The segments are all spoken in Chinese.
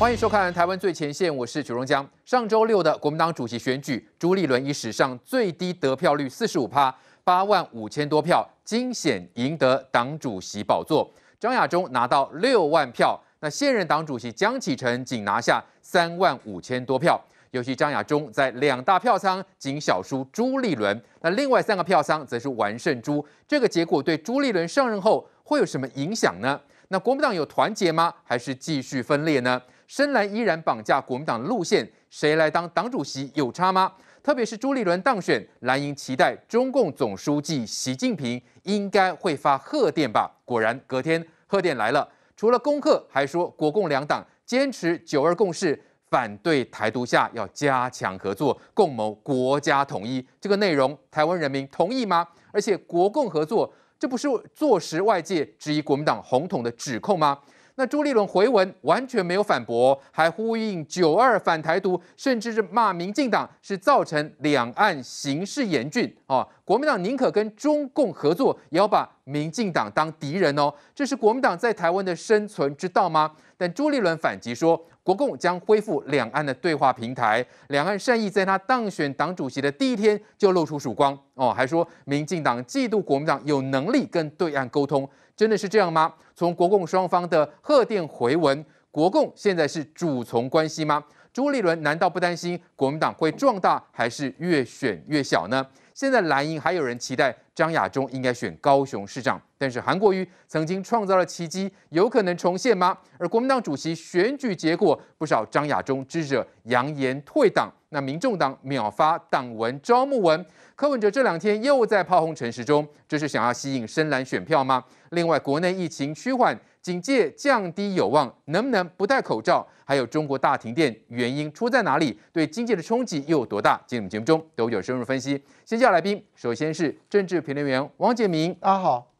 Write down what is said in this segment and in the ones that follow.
欢迎收看《台湾最前线》，我是许荣江。上周六的国民党主席选举，朱立伦以史上最低得票率四十五趴八万五千多票，惊险赢得党主席宝座。张亚中拿到六万票，那现任党主席江启臣仅拿下三万五千多票。尤其张亚中在两大票仓仅小输朱立伦，那另外三个票仓则是完胜朱。这个结果对朱立伦上任后会有什么影响呢？那国民党有团结吗？还是继续分裂呢？深蓝依然绑架国民党的路线，谁来当党主席有差吗？特别是朱立伦当选蓝营期待中共总书记习近平应该会发贺电吧？果然，隔天贺电来了，除了恭贺，还说国共两党坚持九二共识，反对台独下要加强合作，共谋国家统一。这个内容台湾人民同意吗？而且国共合作，这不是坐实外界质疑国民党红统的指控吗？那朱立伦回文完全没有反驳，还呼应九二反台独，甚至是骂民进党是造成两岸形势严峻啊！国民党宁可跟中共合作，也要把民进党当敌人哦，这是国民党在台湾的生存之道吗？但朱立伦反击说。国共将恢复两岸的对话平台，两岸善意在他当选党主席的第一天就露出曙光哦，还说民进党嫉妒国民党有能力跟对岸沟通，真的是这样吗？从国共双方的贺电回文，国共现在是主从关系吗？朱立伦难道不担心国民党会壮大，还是越选越小呢？现在蓝营还有人期待张亚中应该选高雄市长，但是韩国瑜曾经创造了奇迹，有可能重现吗？而国民党主席选举结果，不少张亚中支持者扬言退党，那民众党秒发党文招募文，柯文哲这两天又在炮轰陈石中，这是想要吸引深蓝选票吗？另外，国内疫情趋缓。警戒降低有望，能不能不戴口罩？还有中国大停电原因出在哪里？对经济的冲击又有多大？今天节目中都有深入分析。先叫来宾，首先是政治评论员王建明，大家好；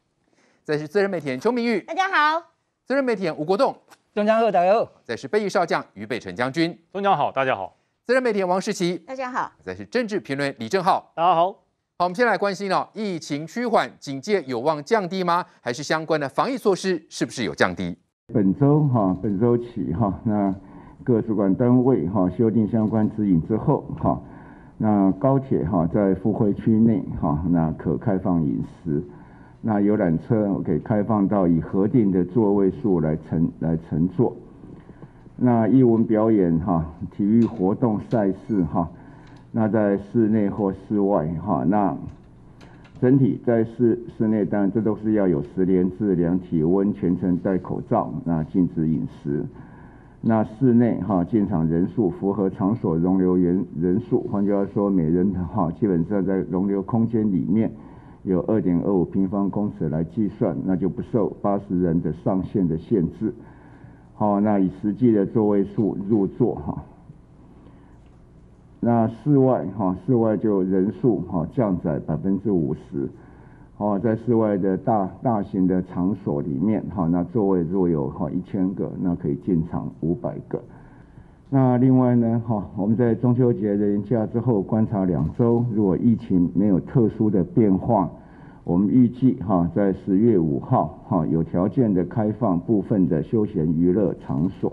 再是资深媒体邱明玉，大家好；资深媒体吴国栋，中将二大家再是退役少将于北辰将军，中将好，大家好；资深媒体王世奇，大家好；再是政治评论李正浩，大家好。好，我们先来关心哦，疫情趋缓，警戒有望降低吗？还是相关的防疫措施是不是有降低？本周哈，本周起哈，那各主管单位哈修订相关指引之后哈，那高铁哈在复会区内哈，那可开放饮食，那游览车以开放到以核定的座位数来乘来乘坐，那艺文表演哈、体育活动赛事哈。那在室内或室外，哈，那整体在室室内，当然这都是要有十连制量体温，全程戴口罩，那禁止饮食。那室内哈，进场人数符合场所容留人人数，换句话说，每人哈，基本上在容留空间里面有二点二五平方公尺来计算，那就不受八十人的上限的限制。好，那以实际的座位数入座哈。那室外哈，室外就人数哈降在百分之五十，好，在室外的大大型的场所里面哈，那座位若有哈一千个，那可以进场五百个。那另外呢哈，我们在中秋节的假之后观察两周，如果疫情没有特殊的变化，我们预计哈在十月五号哈，有条件的开放部分的休闲娱乐场所。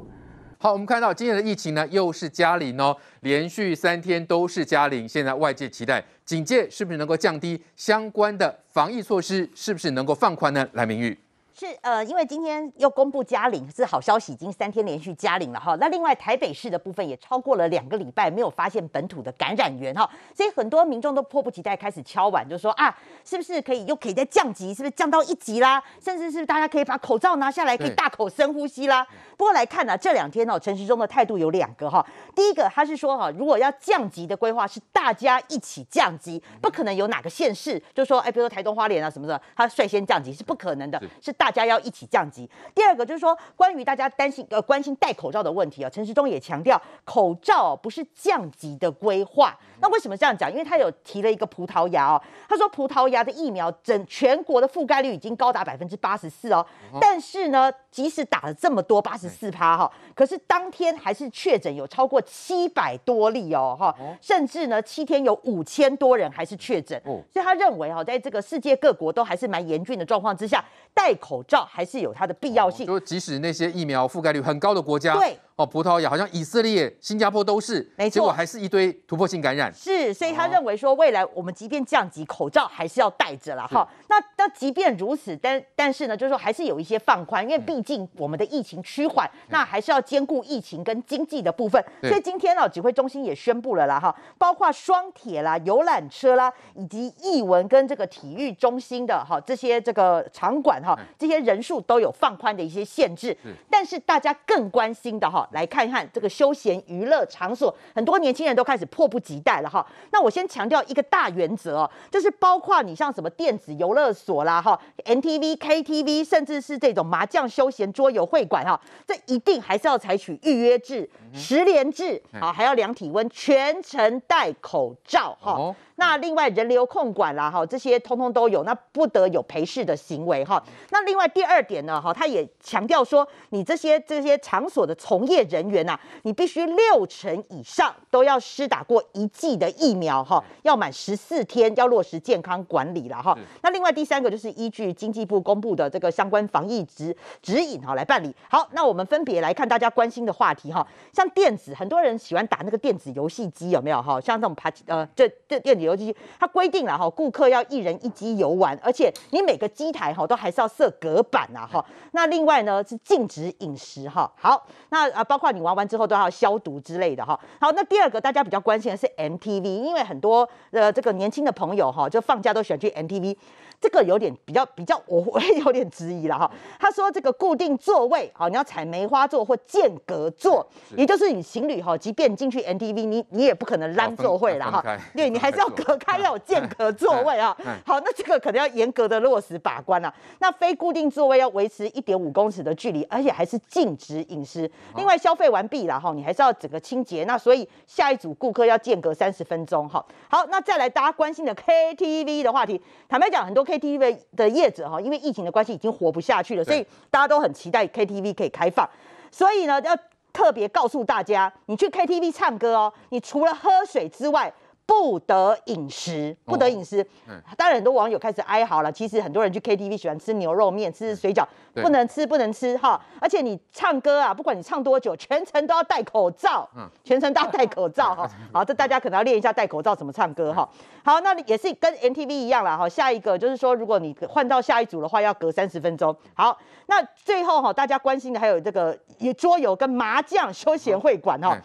好，我们看到今年的疫情呢，又是加零哦，连续三天都是加零。现在外界期待，警戒是不是能够降低相关的防疫措施，是不是能够放宽呢？来，明玉。是呃，因为今天又公布加领是好消息，已经三天连续加领了哈。那另外台北市的部分也超过了两个礼拜没有发现本土的感染源哈，所以很多民众都迫不及待开始敲碗，就说啊，是不是可以又可以再降级？是不是降到一级啦？甚至是不是大家可以把口罩拿下来，可以大口深呼吸啦？不过来看呢，这两天哦，陈时中的态度有两个哈。第一个他是说哈，如果要降级的规划是大家一起降级，不可能有哪个县市，就说哎，比如说台东花莲啊什么的，他率先降级是不可能的，是大。大家要一起降级。第二个就是说，关于大家担心呃关心戴口罩的问题啊，陈时中也强调，口罩不是降级的规划。那为什么这样讲？因为他有提了一个葡萄牙哦，他说葡萄牙的疫苗整全国的覆盖率已经高达百分之八十四哦，但是呢，即使打了这么多八十四趴哈。可是当天还是确诊有超过七百多例哦，哈，甚至呢七天有五千多人还是确诊，所以他认为哈，在这个世界各国都还是蛮严峻的状况之下，戴口罩还是有它的必要性。说即使那些疫苗覆盖率很高的国家，对。哦，葡萄牙好像以色列、新加坡都是，没错，结果还是一堆突破性感染。是，所以他认为说，未来我们即便降级，口罩还是要戴着了。哈，那那即便如此，但但是呢，就是说还是有一些放宽，因为毕竟我们的疫情趋缓，那还是要兼顾疫情跟经济的部分。所以今天哦，指挥中心也宣布了啦，哈，包括双铁啦、游览车啦，以及艺文跟这个体育中心的哈这些这个场馆哈，这些人数都有放宽的一些限制。但是大家更关心的哈。来看一看这个休闲娱乐场所，很多年轻人都开始迫不及待了哈。那我先强调一个大原则，就是包括你像什么电子游乐所啦、哈、MTV、KTV，甚至是这种麻将休闲桌游会馆哈，这一定还是要采取预约制、十连制，好，还要量体温，全程戴口罩哈。那另外人流控管啦，哈，这些通通都有，那不得有陪侍的行为哈。那另外第二点呢，哈，他也强调说，你这些这些场所的从业人员呐，你必须六成以上都要施打过一剂的疫苗哈，要满十四天，要落实健康管理了哈。那另外第三个就是依据经济部公布的这个相关防疫指指引哈来办理。好，那我们分别来看大家关心的话题哈，像电子，很多人喜欢打那个电子游戏机有没有哈？像这种爬呃，这这电子。尤其他规定了哈，顾客要一人一机游玩，而且你每个机台哈都还是要设隔板呐哈。那另外呢是禁止饮食哈。好，那啊包括你玩完之后都要消毒之类的哈。好，那第二个大家比较关心的是 MTV，因为很多呃这个年轻的朋友哈，就放假都喜欢去 MTV，这个有点比较比较，我会有点质疑了哈。他说这个固定座位啊，你要踩梅花座或间隔座，也就是你情侣哈，即便进去 MTV，你你也不可能拉座位了哈，对，你还是要。隔开要有间隔座位啊，好，那这个可能要严格的落实把关了。那非固定座位要维持一点五公尺的距离，而且还是禁止饮食。另外，消费完毕了哈，你还是要整个清洁。那所以下一组顾客要间隔三十分钟哈。好，那再来大家关心的 KTV 的话题。坦白讲，很多 KTV 的业者哈，因为疫情的关系已经活不下去了，所以大家都很期待 KTV 可以开放。所以呢，要特别告诉大家，你去 KTV 唱歌哦，你除了喝水之外。不得饮食，不得饮食。嗯，当然很多网友开始哀嚎了。其实很多人去 K T V 喜欢吃牛肉面、吃水饺，不能吃，不能吃哈。而且你唱歌啊，不管你唱多久，全程都要戴口罩，嗯，全程都要戴口罩 哈。好，这大家可能要练一下戴口罩怎么唱歌哈。好，那也是跟 N T V 一样了哈。下一个就是说，如果你换到下一组的话，要隔三十分钟。好，那最后哈，大家关心的还有这个桌游跟麻将休闲会馆哈。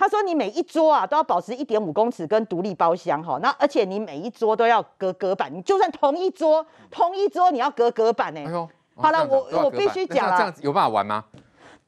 他说：“你每一桌啊，都要保持一点五公尺跟独立包厢，哈，那而且你每一桌都要隔隔板，你就算同一桌，同一桌你要隔隔板，哎，好了，我我必须讲了，这样子有办法玩吗？”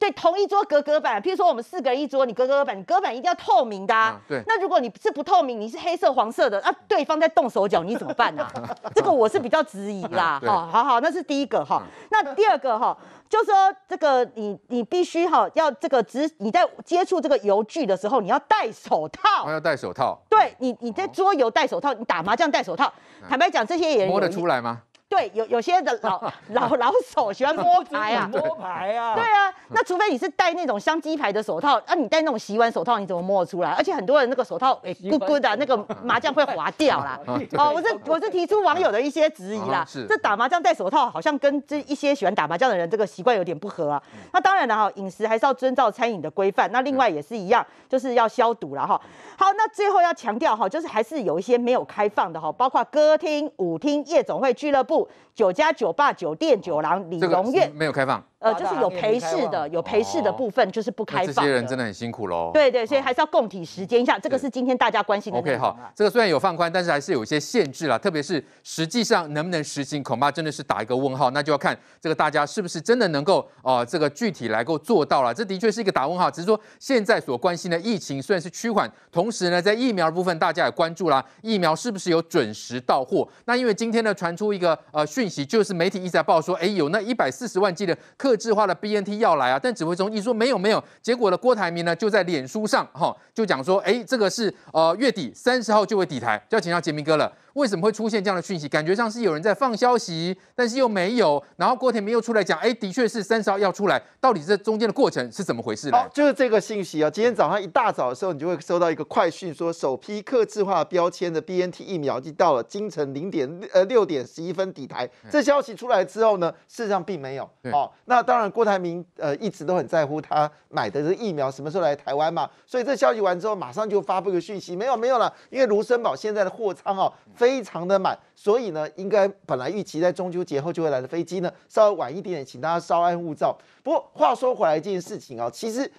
对同一桌隔隔板，譬如说我们四个人一桌，你隔隔板，你隔板一定要透明的。对。那如果你是不透明，你是黑色、黄色的，啊，对方在动手脚，你怎么办呢？这个我是比较质疑啦。哦、好好，那是第一个哈。那第二个哈，就说这个你你必须哈要这个只你在接触这个油具的时候，你要戴手套。要戴手套。对，你你在桌游戴手套，你打麻将戴手套。坦白讲，这些也摸得出来吗？对，有有些的老 老老手喜欢摸牌啊，摸牌啊。对啊，那除非你是戴那种相鸡牌的手套，啊，你戴那种洗碗手套你怎么摸出来？而且很多人那个手套哎，咕咕的那个麻将会滑掉啦。哦，我是我是提出网友的一些质疑啦。是。这打麻将戴手套好像跟这一些喜欢打麻将的人这个习惯有点不合啊。那当然了哈，饮食还是要遵照餐饮的规范。那另外也是一样，就是要消毒了哈。好，那最后要强调哈，就是还是有一些没有开放的哈，包括歌厅、舞厅、夜总会、俱乐部。酒家、酒吧、酒店、酒廊、美容院没有开放。呃，就是有陪侍的，有陪侍的部分就是不开放。这些人真的很辛苦喽。对对，所以还是要共体时间一下。这个是今天大家关心的。O K，好，这个虽然有放宽，但是还是有一些限制啦，特别是实际上能不能实行，恐怕真的是打一个问号。那就要看这个大家是不是真的能够啊，这个具体来够做到了。这的确是一个打问号。只是说现在所关心的疫情虽然是趋缓，同时呢，在疫苗部分大家也关注啦，疫苗是不是有准时到货？那因为今天呢，传出一个呃讯息，就是媒体一直在报说，哎，有那一百四十万剂的客。制化的 BNT 要来啊，但指挥中一说没有没有，结果呢，郭台铭呢就在脸书上哈就讲说，哎，这个是呃月底三十号就会抵台，就要请教杰明哥了。为什么会出现这样的讯息？感觉上是有人在放消息，但是又没有。然后郭台铭又出来讲，哎，的确是三十号要出来。到底这中间的过程是怎么回事呢？好，就是这个信息啊。今天早上一大早的时候，你就会收到一个快讯，说首批克制化标签的 BNT 疫苗已经到了。京城零点呃六点十一分抵台。这消息出来之后呢，事实上并没有。好，那当然郭台铭呃一直都很在乎他买的这疫苗什么时候来台湾嘛。所以这消息完之后，马上就发布个讯息，没有没有了，因为卢森堡现在的货仓哦。非常的满，所以呢，应该本来预期在中秋节后就会来的飞机呢，稍微晚一点点，请大家稍安勿躁。不过话说回来，这件事情啊，其实。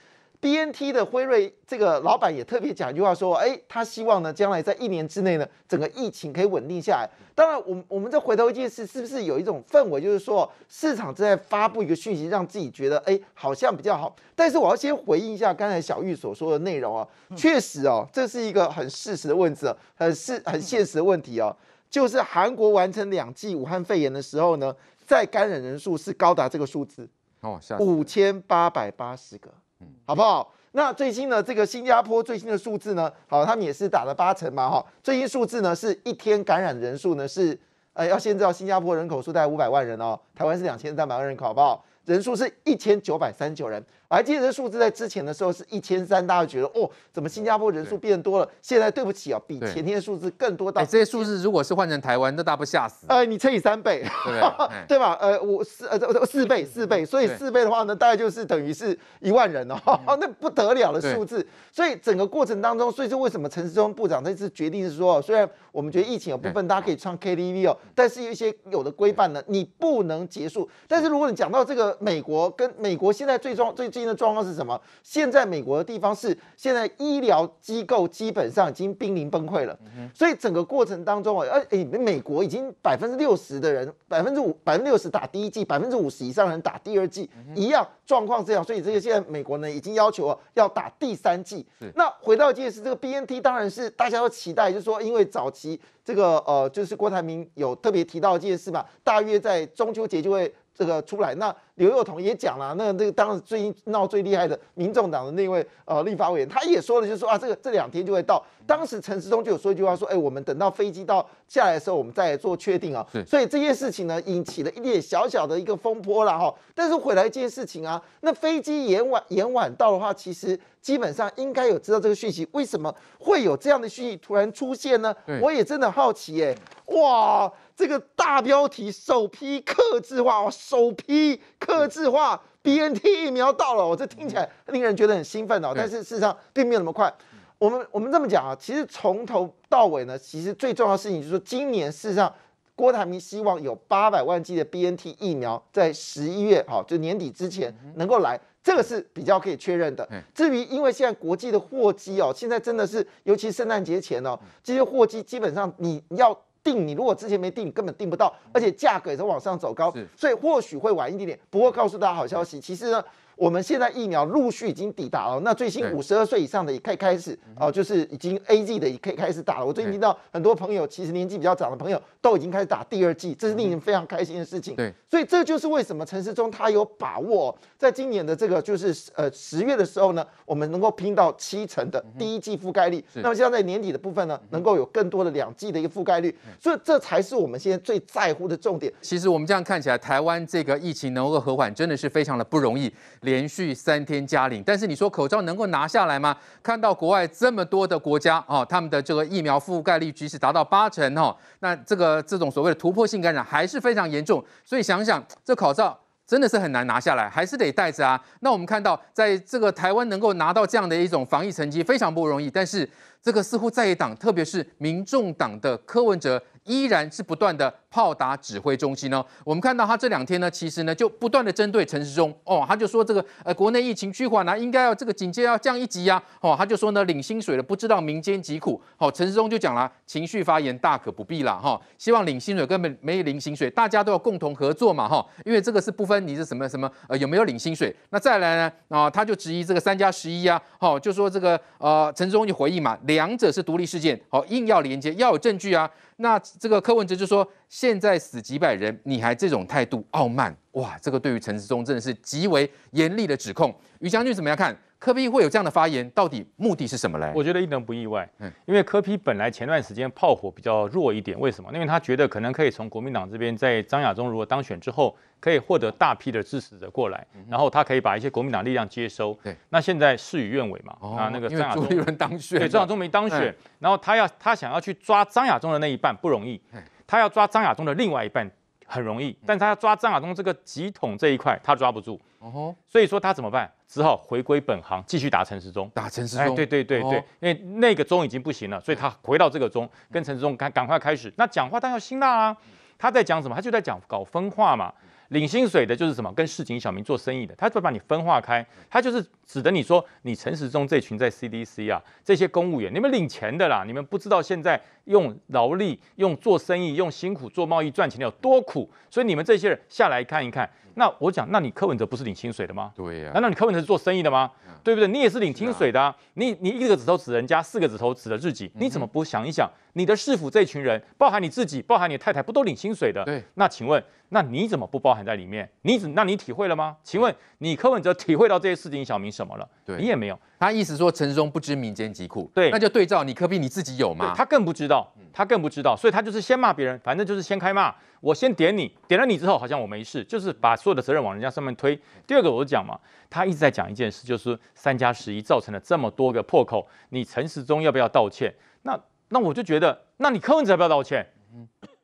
B N T 的辉瑞这个老板也特别讲一句话说：“哎，他希望呢，将来在一年之内呢，整个疫情可以稳定下来。”当然，我我们再回头一件事，是不是有一种氛围，就是说市场正在发布一个讯息，让自己觉得哎，好像比较好。但是我要先回应一下刚才小玉所说的内容啊，确实哦，这是一个很事实的问题，很是很现实的问题哦，就是韩国完成两季武汉肺炎的时候呢，在感染人数是高达这个数字哦，五千八百八十个。嗯，好不好？那最新呢？这个新加坡最新的数字呢？好，他们也是打了八成嘛，哈。最新数字呢，是一天感染人数呢是，呃，要先知道新加坡人口数大概五百万人哦，台湾是两千三百万人口，好不好？人数是一千九百三十九人。而这数字在之前的时候是一千三，大家觉得哦，怎么新加坡人数变多了？现在对不起啊，比前天的数字更多。到这些数字如果是换成台湾，那大不吓死。呃，你乘以三倍，对吧？呃，我四呃四倍四倍，所以四倍的话呢，大概就是等于是一万人哦。那不得了的数字。所以整个过程当中，所以说为什么陈世忠部长这次决定是说，虽然我们觉得疫情有部分大家可以唱 KTV 哦，但是有一些有的规范呢，你不能结束。但是如果你讲到这个美国跟美国现在最重最近。的状况是什么？现在美国的地方是现在医疗机构基本上已经濒临崩溃了，所以整个过程当中啊，呃，美国已经百分之六十的人，百分之五百分之六十打第一剂，百分之五十以上的人打第二剂，一样状况这样，所以这个现在美国呢已经要求啊要打第三剂。那回到一件事，这个 B N T 当然是大家都期待，就是说因为早期这个呃，就是郭台铭有特别提到一件事嘛，大约在中秋节就会。这个出来，那刘幼彤也讲了，那那个当时最闹最厉害的民众党的那位呃立法委员，他也说了，就是说啊，这个这两天就会到。当时陈时中就有说一句话，说哎，我们等到飞机到下来的时候，我们再做确定啊。所以这件事情呢，引起了一点小小的一个风波了哈。但是回来一件事情啊，那飞机延晚延晚到的话，其实基本上应该有知道这个讯息。为什么会有这样的讯息突然出现呢？我也真的好奇耶。哇！这个大标题首批克制化哦，首批克制化 B N T 疫苗到了，我这听起来令人觉得很兴奋哦。但是事实上并没有那么快。我们我们这么讲啊，其实从头到尾呢，其实最重要的事情就是说，今年事实上，郭台铭希望有八百万剂的 B N T 疫苗在十一月，好就年底之前能够来，这个是比较可以确认的。至于因为现在国际的货机哦，现在真的是，尤其圣诞节前哦，这些货机基本上你要。定你如果之前没定，根本定不到，而且价格也在往上走高，所以或许会晚一点点，不过告诉大家好消息。其实呢。我们现在疫苗陆续已经抵达了，那最新五十二岁以上的也可以开始哦，就是已经 A Z 的也可以开始打了。我最近听到很多朋友，其实年纪比较长的朋友都已经开始打第二剂，这是令人非常开心的事情。对，所以这就是为什么陈世忠他有把握在今年的这个就是呃十月的时候呢，我们能够拼到七成的第一剂覆盖率。那么现在年底的部分呢，能够有更多的两剂的一个覆盖率。所以这才是我们现在最在乎的重点。其实我们这样看起来，台湾这个疫情能够和缓，真的是非常的不容易。连续三天加领，但是你说口罩能够拿下来吗？看到国外这么多的国家哦，他们的这个疫苗覆盖率即使达到八成哦，那这个这种所谓的突破性感染还是非常严重，所以想想这口罩真的是很难拿下来，还是得戴着啊。那我们看到在这个台湾能够拿到这样的一种防疫成绩非常不容易，但是这个似乎在野党，特别是民众党的柯文哲依然是不断的。炮打指挥中心呢？我们看到他这两天呢，其实呢就不断的针对陈时中哦，他就说这个呃国内疫情趋缓呢，应该要这个警戒要降一级呀。哦，他就说呢领薪水了不知道民间疾苦。哦，陈时中就讲了情绪发言大可不必啦哈，希望领薪水根本没领薪水，大家都要共同合作嘛哈，因为这个是不分你是什么什么呃有没有领薪水。那再来呢啊他就质疑这个三加十一啊，好就说这个呃陈时中就回应嘛，两者是独立事件，好硬要连接要有证据啊。那这个柯文哲就说。现在死几百人，你还这种态度傲慢哇！这个对于陈志忠真的是极为严厉的指控。于将军怎么样看？柯皮会有这样的发言，到底目的是什么嘞？我觉得一点都不意外。嗯，因为柯皮本来前段时间炮火比较弱一点，为什么？因为他觉得可能可以从国民党这边，在张亚中如果当选之后，可以获得大批的支持者过来，然后他可以把一些国民党力量接收。对，那现在事与愿违嘛。哦。啊，那个朱立伦当选。对，张亚中没当选，然后他要他想要去抓张亚中的那一半不容易。他要抓张亚中的另外一半很容易，但他要抓张亚中这个集统这一块，他抓不住。哦所以说他怎么办？只好回归本行，继续打陈时中。打陈时中，对对对对，因为那个钟已经不行了，所以他回到这个钟，跟陈时中赶赶快开始。那讲话然要辛辣啊！他在讲什么？他就在讲搞分化嘛。领薪水的就是什么？跟市井小民做生意的，他就把你分化开。他就是指的你说你陈时中这群在 CDC 啊，这些公务员，你们领钱的啦，你们不知道现在。用劳力，用做生意，用辛苦做贸易赚钱的有多苦？所以你们这些人下来看一看。那我讲，那你柯文哲不是领薪水的吗？对呀。难道你柯文哲是做生意的吗？对不对？你也是领薪水的。你你一个指头指人家，四个指头指的自己，你怎么不想一想？你的市府这群人，包含你自己，包含你太太，不都领薪水的？对。那请问，那你怎么不包含在里面？你只那你体会了吗？请问你柯文哲体会到这些事情，小明什么了？你也没有。他意思说陈忠不知民间疾苦，对，那就对照你科比你自己有吗？他更不知道，他更不知道，所以他就是先骂别人，反正就是先开骂，我先点你，点了你之后好像我没事，就是把所有的责任往人家上面推。第二个我就讲嘛，他一直在讲一件事，就是三加十一造成了这么多个破口，你陈世中要不要道歉？那那我就觉得，那你柯文哲要不要道歉？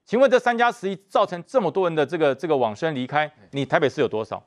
请问这三加十一造成这么多人的这个这个往生离开，你台北市有多少？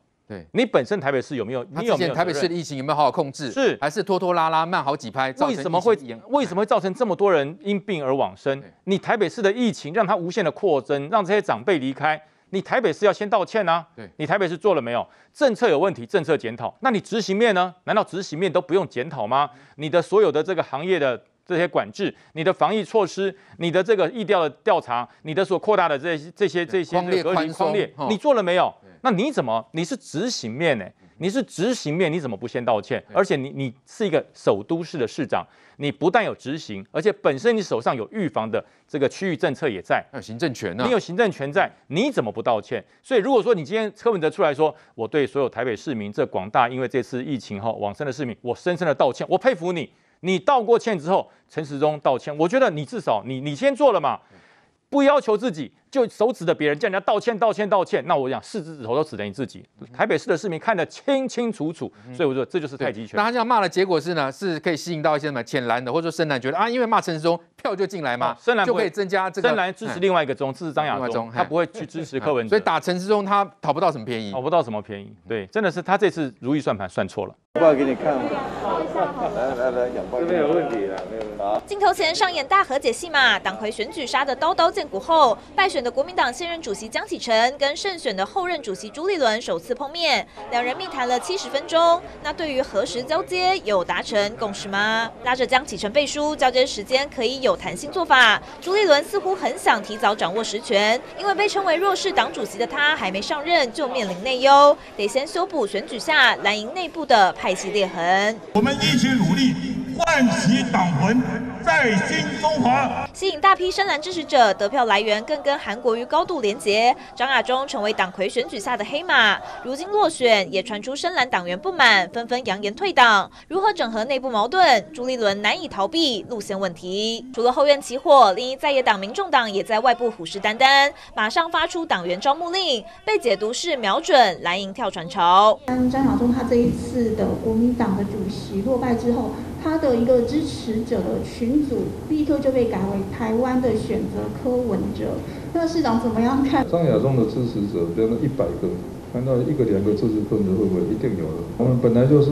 你本身台北市有没有？你没有台北市的疫情有没有好好控制？是还是拖拖拉拉慢好几拍？为什么会为什么会造成这么多人因病而往生？你台北市的疫情让他无限的扩增，让这些长辈离开。你台北市要先道歉呢？对你台北市做了没有？政策有问题，政策检讨。那你执行面呢？难道执行面都不用检讨吗？你的所有的这个行业的这些管制，你的防疫措施，你的这个疫调的调查，你的所扩大的这些这些这些隔离松列，你做了没有？那你怎么？你是执行面呢？你是执行面，你怎么不先道歉？而且你你是一个首都市的市长，你不但有执行，而且本身你手上有预防的这个区域政策也在，有行政权呢。你有行政权在，你怎么不道歉？所以如果说你今天柯文哲出来说，我对所有台北市民这广大，因为这次疫情哈，往生的市民，我深深的道歉，我佩服你。你道过歉之后，陈时中道歉，我觉得你至少你你先做了嘛。不要求自己，就手指着别人叫人家道歉道歉道歉。那我讲四只指头都指着你自己，台北市的市民看得清清楚楚，所以我说这就是太极拳。那他这样骂的结果是呢，是可以吸引到一些什么浅蓝的，或者说深蓝觉得啊，因为骂陈志忠，票就进来嘛，深就可以增加这个深蓝支持另外一个钟，支持张亚中，他不会去支持柯文哲。所以打陈志忠，他讨不到什么便宜，讨不到什么便宜。对，真的是他这次如意算盘算错了。来来来，两包都没有问题了。镜头前上演大和解戏码，党魁选举杀的刀刀见骨后，败选的国民党现任主席江启臣跟胜选的后任主席朱立伦首次碰面，两人密谈了七十分钟。那对于何时交接有达成共识吗？拉着江启臣背书，交接时间可以有弹性做法。朱立伦似乎很想提早掌握实权，因为被称为弱势党主席的他还没上任就面临内忧，得先修补选举下蓝营内部的派系裂痕。我们一起努力，唤起党魂。在新中华吸引大批深蓝支持者得票来源更跟韩国瑜高度连结，张亚中成为党魁选举下的黑马。如今落选，也传出深蓝党员不满，纷纷扬言退党。如何整合内部矛盾，朱立伦难以逃避路线问题。除了后院起火，另一在野党民众党也在外部虎视眈眈，马上发出党员招募令，被解读是瞄准蓝营跳船潮。当张亚中他这一次的国民党的主席落败之后，他的一个支持者的群。立刻就被改为台湾的选择科文者，那市长怎么样看？张亚中的支持者，比如说一百个，看到一个、两个支持分子，会不会一定有的？我们本来就是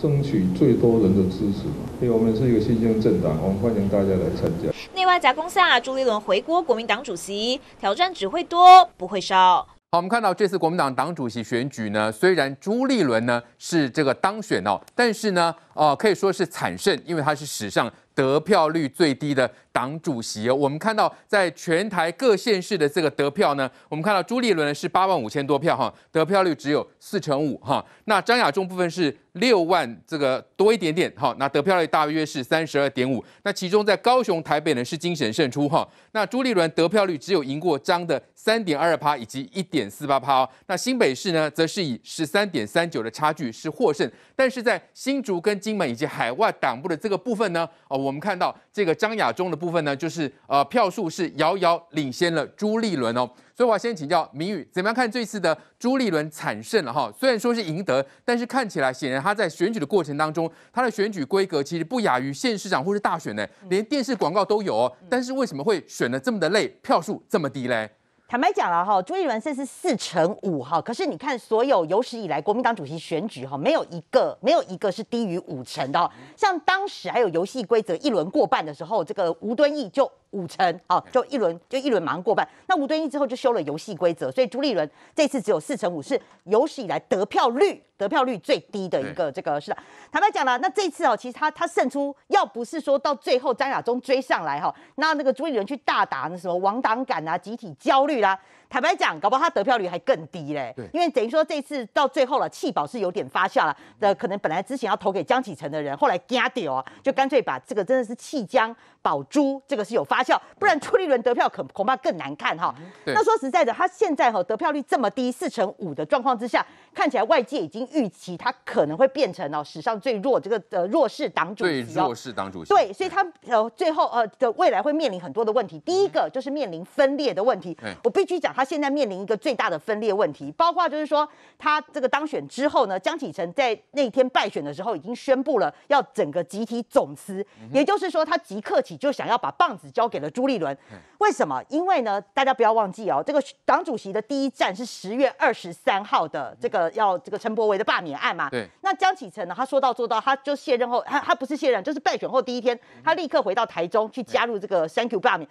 争取最多人的支持嘛，因为我们是一个新兴政党，我们欢迎大家来参加。内外夹攻下，朱立伦回国，国民党主席挑战只会多不会少。好，我们看到这次国民党党主席选举呢，虽然朱立伦呢是这个当选哦，但是呢，啊，可以说是惨胜，因为他是史上。得票率最低的党主席我们看到在全台各县市的这个得票呢，我们看到朱立伦是八万五千多票哈，得票率只有四成五哈。那张亚中部分是六万这个多一点点哈，那得票率大约是三十二点五。那其中在高雄、台北呢是精神胜出哈，那朱立伦得票率只有赢过张的三点二二趴以及一点四八趴。那新北市呢，则是以十三点三九的差距是获胜，但是在新竹跟金门以及海外党部的这个部分呢，哦。我们看到这个张亚中的部分呢，就是呃票数是遥遥领先了朱立伦哦，所以我要先请教明宇，怎么样看这次的朱立伦惨胜了哈？虽然说是赢得，但是看起来显然他在选举的过程当中，他的选举规格其实不亚于县市长或是大选呢，连电视广告都有哦，但是为什么会选的这么的累，票数这么低嘞？坦白讲了哈，朱立伦甚至四成五哈，可是你看所有有史以来国民党主席选举哈，没有一个没有一个是低于五成的。像当时还有游戏规则，一轮过半的时候，这个吴敦义就五成，啊，就一轮就一轮忙过半。那吴敦义之后就修了游戏规则，所以朱立伦这次只有四成五，是有史以来得票率。得票率最低的一个这个市长，坦白讲了，那这次哦，其实他他胜出，要不是说到最后张亚中追上来哈，那那个朱立伦去大打那什么亡党感啊，集体焦虑啦。坦白讲，搞不好他得票率还更低嘞。对。因为等于说这次到最后了，弃保是有点发酵了。的，可能本来之前要投给江启臣的人，后来加掉，就干脆把这个真的是弃江宝珠，这个是有发酵。不然出另一轮得票，恐恐怕更难看哈。那说实在的，他现在哈得票率这么低，四成五的状况之下，看起来外界已经预期他可能会变成哦史上最弱这个呃弱势党主席哦。最弱势党主席。对，所以他呃最后呃的未来会面临很多的问题。第一个就是面临分裂的问题。我必须讲他。现在面临一个最大的分裂问题，包括就是说，他这个当选之后呢，江启臣在那天败选的时候，已经宣布了要整个集体总辞，也就是说，他即刻起就想要把棒子交给了朱立伦。为什么？因为呢，大家不要忘记哦，这个党主席的第一站是十月二十三号的这个要这个陈柏维的罢免案嘛。对。那江启臣呢？他说到做到，他就卸任后，他他不是卸任，就是败选后第一天，他立刻回到台中去加入这个 Thank You 罢免。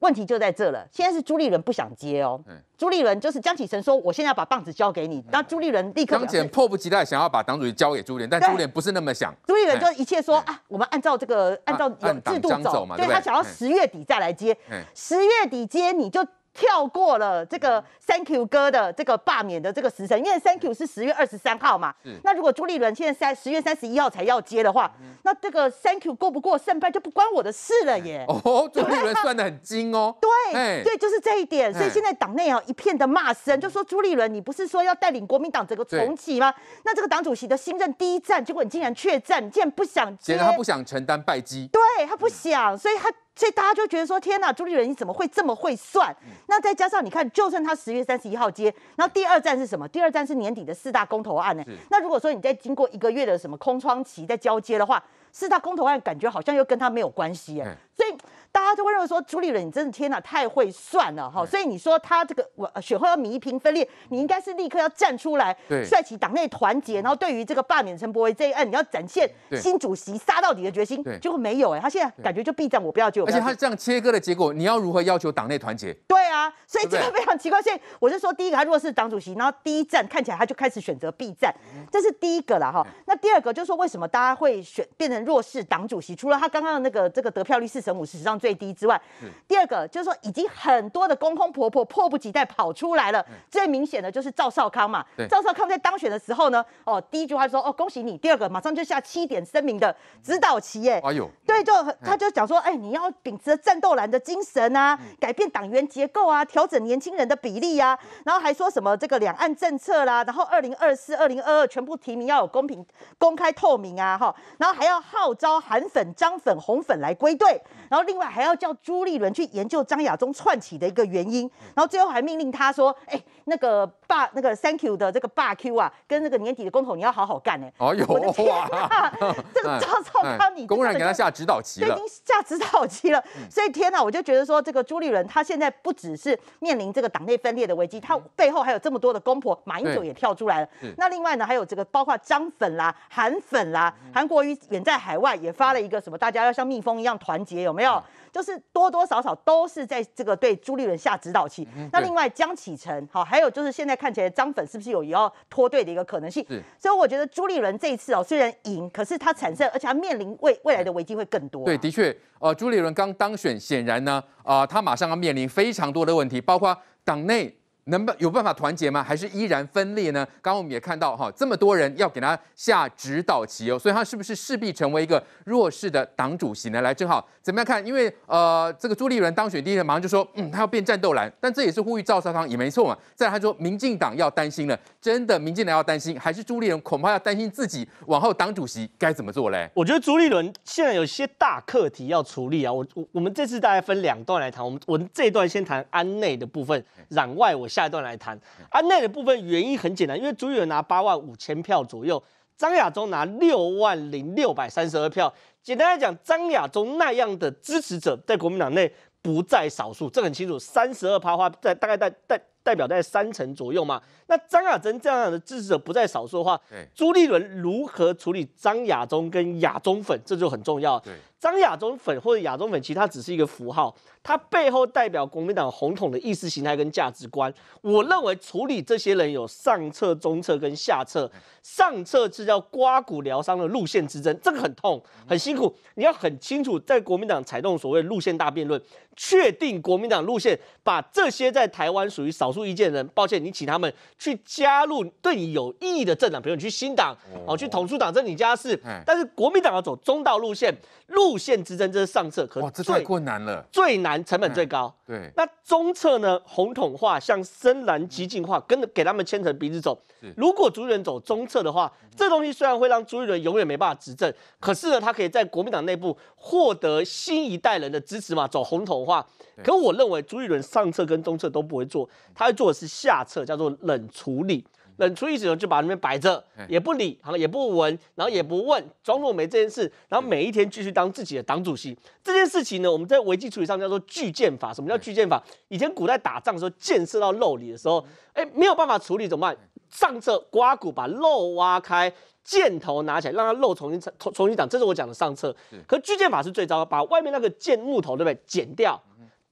问题就在这了，现在是朱立伦不想接哦。朱立伦就是江启臣说，我现在要把棒子交给你，那、朱立伦立刻张俭迫不及待想要把党主席交给朱立，但朱立不是那么想。朱立伦就一切说啊，我们按照这个按照制度走嘛，对不对？他想要十月底再来接，十月底接你就。跳过了这个 Thank you 哥的这个罢免的这个时辰，因为 Thank you 是十月二十三号嘛。那如果朱立伦现在在十月三十一号才要接的话，那这个 Thank you 过不过胜败就不关我的事了耶。哦，朱立伦算的很精哦。对对，就是这一点。所以现在党内啊一片的骂声，就说朱立伦，你不是说要带领国民党整个重启吗？那这个党主席的新任第一站，结果你竟然怯战，你竟然不想。接，他不想承担败绩。对他不想，所以他。所以大家就觉得说：“天呐，朱立伦你怎么会这么会算？”那再加上你看，就算他十月三十一号接，那第二站是什么？第二站是年底的四大公投案呢。那如果说你再经过一个月的什么空窗期在交接的话，四大公投案感觉好像又跟他没有关系哎，所以。大家就会认为说朱立伦，你真的天哪，太会算了哈！所以你说他这个我雪后要米平分裂，你应该是立刻要站出来，对，帅起党内团结，然后对于这个罢免陈波威这案，你要展现新主席杀到底的决心，对，就会没有哎，他现在感觉就 B 站我不要就，而且他这样切割的结果，你要如何要求党内团结？对啊，所以这个非常奇怪。所以我就说，第一个他如果是党主席，然后第一站看起来他就开始选择 B 站，这是第一个了哈。那第二个就是说，为什么大家会选变成弱势党主席？除了他刚刚那个这个得票率四成五，事实上。最低之外，第二个就是说，已经很多的公公婆婆迫不及待跑出来了。最明显的就是赵少康嘛，赵少康在当选的时候呢，哦，第一句话就说哦恭喜你，第二个马上就下七点声明的指导旗耶，哎呦，对，就他就讲说，哎，你要秉持战斗蓝的精神啊，改变党员结构啊，调整年轻人的比例啊，然后还说什么这个两岸政策啦，然后二零二四、二零二二全部提名要有公平、公开、透明啊，哈，然后还要号召韩粉、张粉、红粉来归队，然后另外。还要叫朱立伦去研究张亚中串起的一个原因，然后最后还命令他说：“哎，那个霸那个 Thank you 的这个霸 Q 啊，跟那个年底的公投你要好好干哎。”哦呦，我的天哪！这个赵少康，你公然给他下指导棋了，已经下指导棋了。所以天哪，我就觉得说，这个朱立伦他现在不只是面临这个党内分裂的危机，他背后还有这么多的公婆，马英九也跳出来了。那另外呢，还有这个包括张粉啦、韩粉啦，韩国瑜远在海外也发了一个什么，大家要像蜜蜂一样团结，有没有？就是多多少少都是在这个对朱立伦下指导期。那另外江启臣，好，还有就是现在看起来张粉是不是有要脱队的一个可能性？所以我觉得朱立伦这一次哦，虽然赢，可是他产生而且他面临未未来的危机会更多。对，的确，呃，朱立伦刚当选，显然呢，啊，他马上要面临非常多的问题，包括党内。能办有办法团结吗？还是依然分裂呢？刚我们也看到哈，这么多人要给他下指导棋哦，所以他是不是势必成为一个弱势的党主席呢？来，正好怎么样看？因为呃，这个朱立伦当选第一天，马上就说，嗯，他要变战斗蓝，但这也是呼吁赵少康也没错嘛。再来，他说民进党要担心了，真的，民进党要担心，还是朱立伦恐怕要担心自己往后党主席该怎么做嘞？我觉得朱立伦现在有些大课题要处理啊。我我我们这次大概分两段来谈，我们我们这段先谈安内的部分，攘外我。下一段来谈，那的部分原因很简单，因为朱立伦拿八万五千票左右，张亚中拿六万零六百三十二票。简单来讲，张亚中那样的支持者在国民党内不在少数，这很清楚。三十二趴话，在大概在代代表在三成左右嘛。那张亚珍这样的支持者不在少数的话，朱立伦如何处理张亚中跟亚中粉，这就很重要。对。张亚中粉或者亚中粉，其实它只是一个符号，它背后代表国民党红统的意识形态跟价值观。我认为处理这些人有上策、中策跟下策。上策是叫刮骨疗伤的路线之争，这个很痛，很辛苦。你要很清楚，在国民党采用所谓路线大辩论，确定国民党路线，把这些在台湾属于少数意见人，抱歉，你请他们去加入对你有意义的政党，比如你去新党，哦，去统促党，这你家事。但是国民党要走中道路线，路。路线之争，这是上策，可这太困难了，最难，成本最高。对，那中策呢？红统化，向深蓝激进化，跟给他们牵扯鼻子走。如果朱一伦走中策的话，这东西虽然会让朱一伦永远没办法执政，可是呢，他可以在国民党内部获得新一代人的支持嘛，走红统化。可我认为朱一伦上策跟中策都不会做，他会做的是下策，叫做冷处理。等处理时候就把那边摆着，也不理，好也不闻，然后也不问，装作没这件事，然后每一天继续当自己的党主席。这件事情呢，我们在危机处理上叫做拒箭法。什么叫拒箭法？以前古代打仗的时候，箭射到肉里的时候，哎，没有办法处理怎么办？上策刮骨把肉挖开，箭头拿起来，让它肉重新重重新长。这是我讲的上策。可拒箭法是最糟，糕，把外面那个箭木头对不对？剪掉。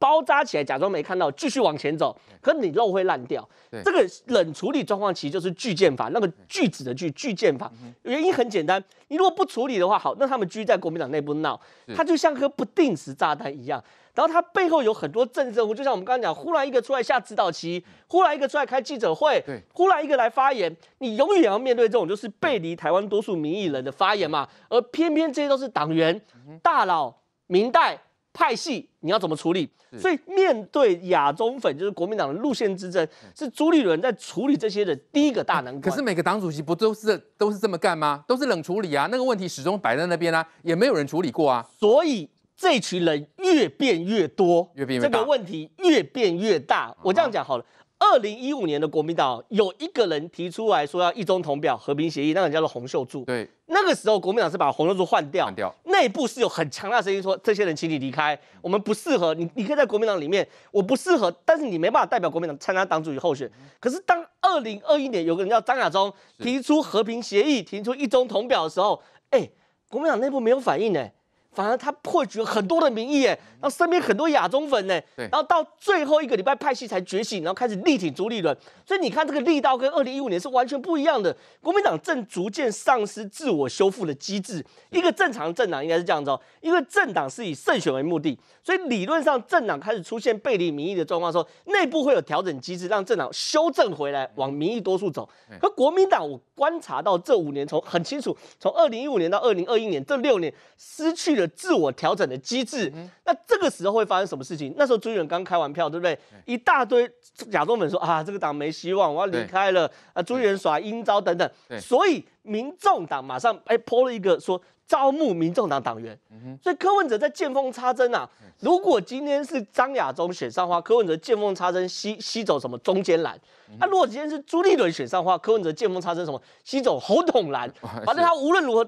包扎起来，假装没看到，继续往前走。可你肉会烂掉。这个冷处理状况其实就是巨剑法，那个巨子的巨，巨剑法。原因很简单，你如果不处理的话，好，那他们居在国民党内部闹，他就像颗不定时炸弹一样。然后他背后有很多政治人物，就像我们刚刚讲，忽然一个出来下指导旗，忽然一个出来开记者会，忽然一个来发言，你永远要面对这种就是背离台湾多数民意人的发言嘛。而偏偏这些都是党员大佬、明代。派系你要怎么处理？所以面对亚中粉就是国民党的路线之争，是朱立伦在处理这些的第一个大难关。可是每个党主席不都是都是这么干吗？都是冷处理啊，那个问题始终摆在那边啊，也没有人处理过啊。所以这群人越变越多，这个问题越变越大。我这样讲好了。二零一五年的国民党有一个人提出来说要一中同表和平协议，那个人叫做洪秀柱。对，那个时候国民党是把洪秀柱换掉，换掉内部是有很强大的声音说，这些人请你离开，我们不适合你，你可以在国民党里面，我不适合，但是你没办法代表国民党参加党主席候选。可是当二零二一年有个人叫张亚中提出和平协议，提出一中同表的时候，哎，国民党内部没有反应呢。反而他破局很多的民意然后身边很多亚中粉呢。对，然后到最后一个礼拜派系才觉醒，然后开始力挺朱立伦。所以你看这个力道跟二零一五年是完全不一样的。国民党正逐渐丧失自我修复的机制。一个正常的政党应该是这样子哦，因为政党是以胜选为目的，所以理论上政党开始出现背离民意的状况时候，内部会有调整机制，让政党修正回来往民意多数走。可国民党我观察到这五年从很清楚，从二零一五年到二零二一年这六年失去。的自我调整的机制，那这个时候会发生什么事情？那时候朱云刚开完票，对不对？一大堆假中粉说啊，这个党没希望，我要离开了。啊，朱云耍阴招等等，所以民众党马上哎抛了一个说招募民众党党员。所以柯文哲在见缝插针啊，如果今天是张亚中选上花，柯文哲见缝插针吸吸走什么中间蓝？那如果今天是朱立伦选上的话，柯文哲见风插针，什么吸走侯统蓝，反正他无论如何，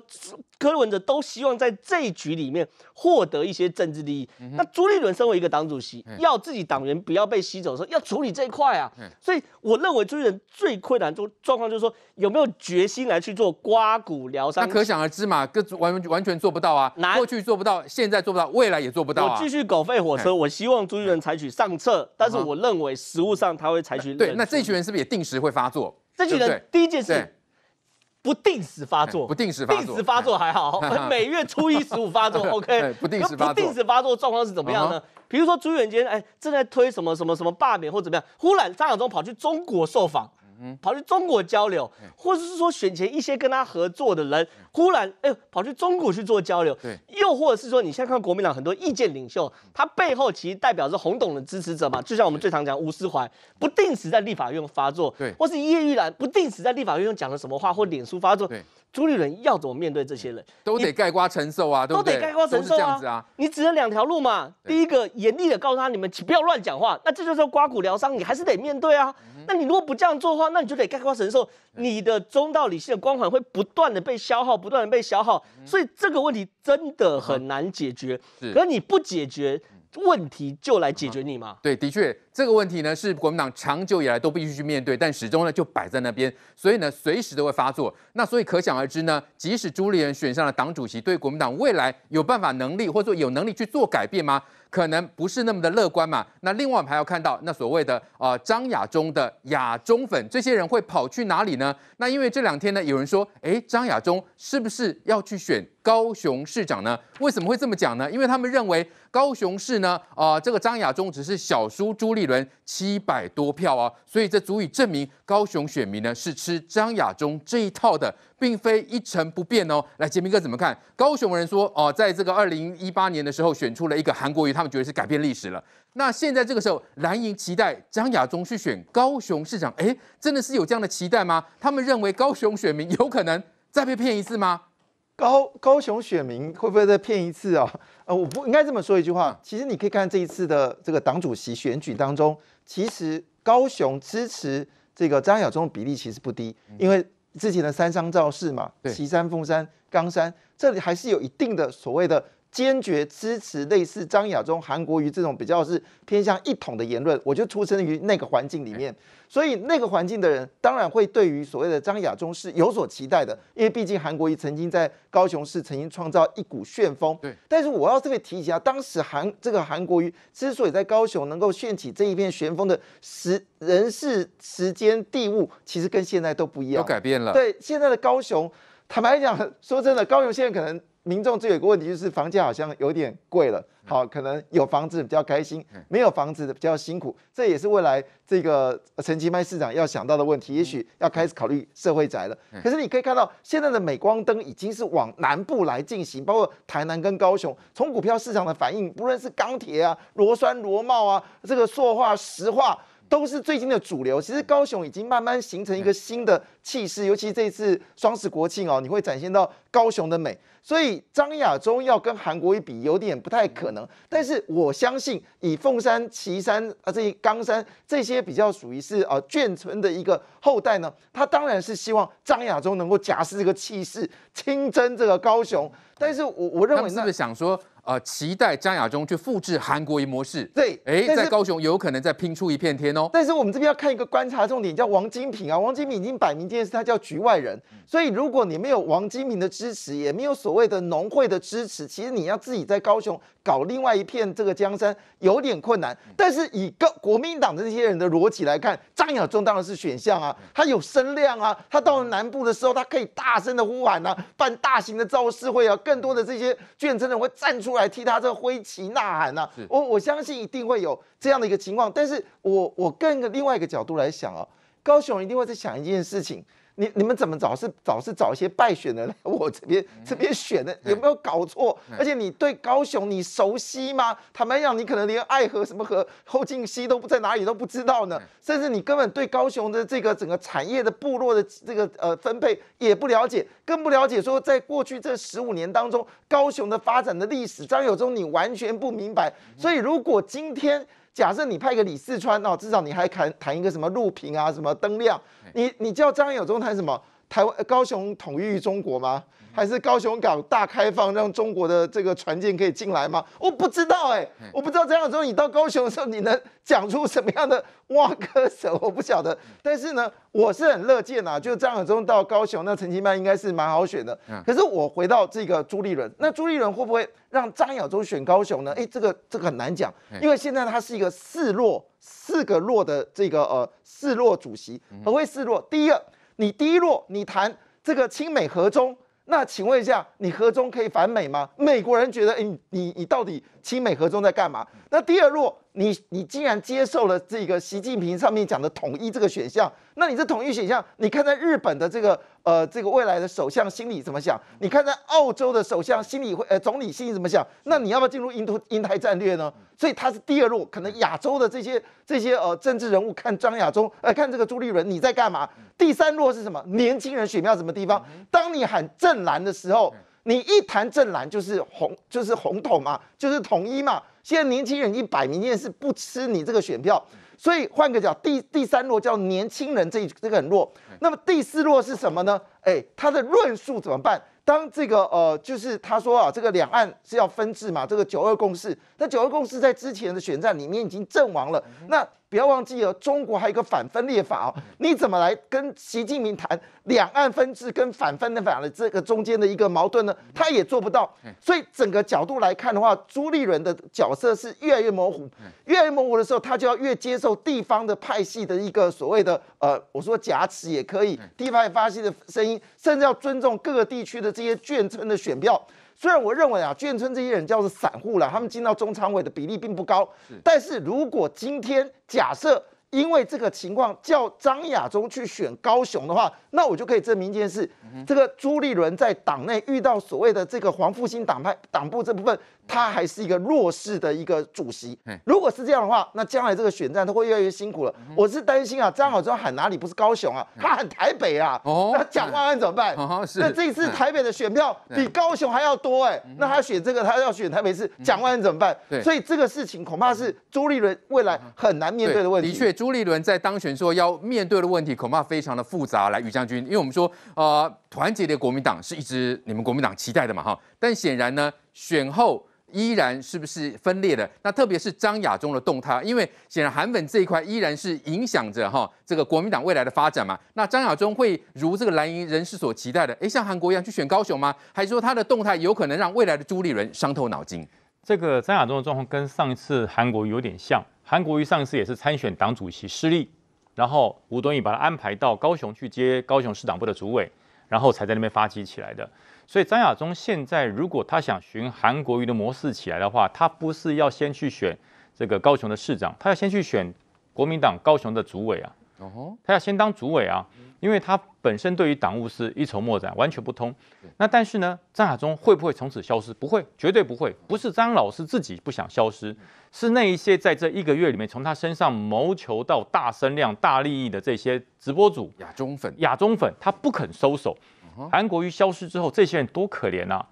柯文哲都希望在这一局里面获得一些政治利益。那朱立伦身为一个党主席，要自己党员不要被吸走的时候，要处理这一块啊。所以我认为朱立伦最困难状状况就是说，有没有决心来去做刮骨疗伤？那可想而知嘛，跟完完全做不到啊。过去做不到，现在做不到，未来也做不到。我继续狗吠火车，我希望朱立伦采取上策，但是我认为实务上他会采取对那这一局。人是不是也定时会发作？这群人第一件事不定时发作，不定时发作还好，每月初一十五发作。OK，不定时发作状况是怎么样呢？比如说朱元坚哎，正在推什么什么什么罢免或怎么样，忽然张亚忠跑去中国受访。跑去中国交流，或者是说选前一些跟他合作的人，忽然哎跑去中国去做交流，又或者是说，你现在看国民党很多意见领袖，他背后其实代表着洪董的支持者嘛。就像我们最常讲吴思怀不定时在立法院发作，或是叶玉兰不定时在立法院讲了什么话或脸书发作，朱立伦要怎么面对这些人，都得盖瓜承受啊，都得盖瓜承受啊。你只有两条路嘛，第一个严厉的告诉他，你们请不要乱讲话，那这就是刮骨疗伤，你还是得面对啊。那你如果不这样做的话，那你就得概括承受，你的中道理性的光环会不断的被消耗，不断的被消耗，所以这个问题真的很难解决。是，可你不解决问题就来解决你吗？对，的确。这个问题呢，是国民党长久以来都必须去面对，但始终呢就摆在那边，所以呢随时都会发作。那所以可想而知呢，即使朱立伦选上了党主席，对国民党未来有办法、能力，或者说有能力去做改变吗？可能不是那么的乐观嘛。那另外我们还要看到，那所谓的啊张亚中的亚中粉，这些人会跑去哪里呢？那因为这两天呢，有人说，哎，张亚中是不是要去选高雄市长呢？为什么会这么讲呢？因为他们认为高雄市呢，啊这个张亚中只是小叔朱立。一轮七百多票啊，所以这足以证明高雄选民呢是吃张亚中这一套的，并非一成不变哦。来，杰明哥怎么看？高雄人说哦，在这个二零一八年的时候选出了一个韩国瑜，他们觉得是改变历史了。那现在这个时候，蓝营期待张亚中去选高雄市长，哎，真的是有这样的期待吗？他们认为高雄选民有可能再被骗一次吗？高高雄选民会不会再骗一次啊？呃，我不应该这么说一句话。其实你可以看这一次的这个党主席选举当中，其实高雄支持这个张晓中的比例其实不低，因为之前的三商造势嘛，旗山、凤山、冈山，这里还是有一定的所谓的。坚决支持类似张亚中、韩国瑜这种比较是偏向一统的言论。我就出生于那个环境里面，所以那个环境的人当然会对于所谓的张亚中是有所期待的，因为毕竟韩国瑜曾经在高雄市曾经创造一股旋风。对。但是我要特别提一下，当时韩这个韩国瑜之所以在高雄能够掀起这一片旋风的时人事时间地物，其实跟现在都不一样。都改变了。对，现在的高雄，坦白讲，说真的，高雄现在可能。民众最有一个问题，就是房价好像有点贵了。好，可能有房子比较开心，没有房子比较辛苦。这也是未来这个陈集卖市长要想到的问题，也许要开始考虑社会宅了。可是你可以看到，现在的镁光灯已经是往南部来进行，包括台南跟高雄。从股票市场的反应，不论是钢铁啊、螺栓螺帽啊、这个塑化石化。都是最近的主流，其实高雄已经慢慢形成一个新的气势，尤其这次双十国庆哦，你会展现到高雄的美。所以张亚洲要跟韩国一比，有点不太可能。但是我相信，以凤山、旗山啊，这些冈山这些比较属于是啊眷村的一个后代呢，他当然是希望张亚洲能够假持这个气势，清征这个高雄。但是我我认为是想说。啊，期待张亚中去复制韩国瑜模式。对，哎，在高雄有可能再拼出一片天哦。但是我们这边要看一个观察重点，叫王金平啊。王金平已经摆明这件事，他叫局外人。所以如果你没有王金平的支持，也没有所谓的农会的支持，其实你要自己在高雄搞另外一片这个江山有点困难。但是以高国民党的这些人的逻辑来看，张亚中当然是选项啊，他有声量啊，他到了南部的时候，他可以大声的呼喊啊，办大型的造势会啊，更多的这些基层的人会站出。来替他这挥旗呐喊呢？我我相信一定会有这样的一个情况，但是我我更另外一个角度来想啊，高雄一定会在想一件事情。你你们怎么找是找是找一些败选的来我这边这边选的有没有搞错？而且你对高雄你熟悉吗？坦白讲，你可能连爱河什么河、后劲溪都不在哪里都不知道呢？甚至你根本对高雄的这个整个产业的部落的这个呃分配也不了解，更不了解说在过去这十五年当中高雄的发展的历史。张友忠，你完全不明白。所以如果今天。假设你派个李四川哦，至少你还谈谈一个什么录屏啊，什么灯亮，你你叫张友忠谈什么？台湾高雄统一中国吗？还是高雄港大开放，让中国的这个船舰可以进来吗？我不知道哎，我不知道样晓忠你到高雄的时候，你能讲出什么样的挖歌手？我不晓得。但是呢，我是很乐见啊，就张晓忠到高雄，那陈其迈应该是蛮好选的。可是我回到这个朱立伦，那朱立伦会不会让张晓忠选高雄呢？哎，这个这个很难讲，因为现在他是一个示弱，四个弱的这个呃示弱主席，何谓示弱？第一个。你第一落，你谈这个亲美和中，那请问一下，你和中可以反美吗？美国人觉得，哎，你你你到底亲美和中在干嘛？那第二落，你你既然接受了这个习近平上面讲的统一这个选项，那你这统一选项？你看在日本的这个。呃，这个未来的首相心里怎么想？你看在澳洲的首相心里会，呃，总理心里怎么想？那你要不要进入印度、英台战略呢？所以他是第二路，可能亚洲的这些这些呃政治人物看张亚中，呃，看这个朱立伦，你在干嘛？第三路是什么？年轻人选票什么地方？当你喊正蓝的时候，你一谈正蓝就是红，就是红统嘛，就是统一嘛。现在年轻人一摆明，件事是不吃你这个选票。所以换个角，第第三弱叫年轻人，这这个很弱。那么第四弱是什么呢？哎，他的论述怎么办？当这个呃，就是他说啊，这个两岸是要分治嘛，这个九二共识。那九二共识在之前的选战里面已经阵亡了。那不要忘记哦，中国还有一个反分裂法哦，你怎么来跟习近平谈两岸分治跟反分裂法的这个中间的一个矛盾呢？他也做不到。所以整个角度来看的话，朱立伦的角色是越来越模糊，越来越模糊的时候，他就要越接受地方的派系的一个所谓的呃，我说夹持也可以，地方发系的声音，甚至要尊重各个地区的这些眷村的选票。虽然我认为啊，眷村这些人叫做散户了，他们进到中常委的比例并不高。是，但是如果今天假设因为这个情况叫张亚中去选高雄的话，那我就可以证明一件事：这个朱立伦在党内遇到所谓的这个黄复兴党派党部这部分。他还是一个弱势的一个主席，如果是这样的话，那将来这个选战他会越来越辛苦了。我是担心啊，张好之后喊哪里不是高雄啊，他喊台北啊，那蒋万安怎么办？那这次台北的选票比高雄还要多哎，那他选这个，他要选台北市，蒋万安怎么办？所以这个事情恐怕是朱立伦未来很难面对的问题。的确，朱立伦在当选说要面对的问题，恐怕非常的复杂。来，宇将军，因为我们说啊，团结的国民党是一支你们国民党期待的嘛哈，但显然呢。选后依然是不是分裂的？那特别是张亚中的动态，因为显然韩粉这一块依然是影响着哈这个国民党未来的发展嘛。那张亚中会如这个蓝营人士所期待的，诶，像韩国一样去选高雄吗？还是说他的动态有可能让未来的朱立伦伤透脑筋？这个张亚中的状况跟上一次韩国有点像，韩国瑜上一次也是参选党主席失利，然后吴敦义把他安排到高雄去接高雄市党部的主委，然后才在那边发起起来的。所以张亚中现在如果他想循韩国瑜的模式起来的话，他不是要先去选这个高雄的市长，他要先去选国民党高雄的主委啊。哦他要先当主委啊，因为他本身对于党务是一筹莫展，完全不通。那但是呢，张亚中会不会从此消失？不会，绝对不会。不是张老师自己不想消失，是那一些在这一个月里面从他身上谋求到大声量、大利益的这些直播主亚中粉、亚中粉，他不肯收手。韩国瑜消失之后，这些人多可怜呐！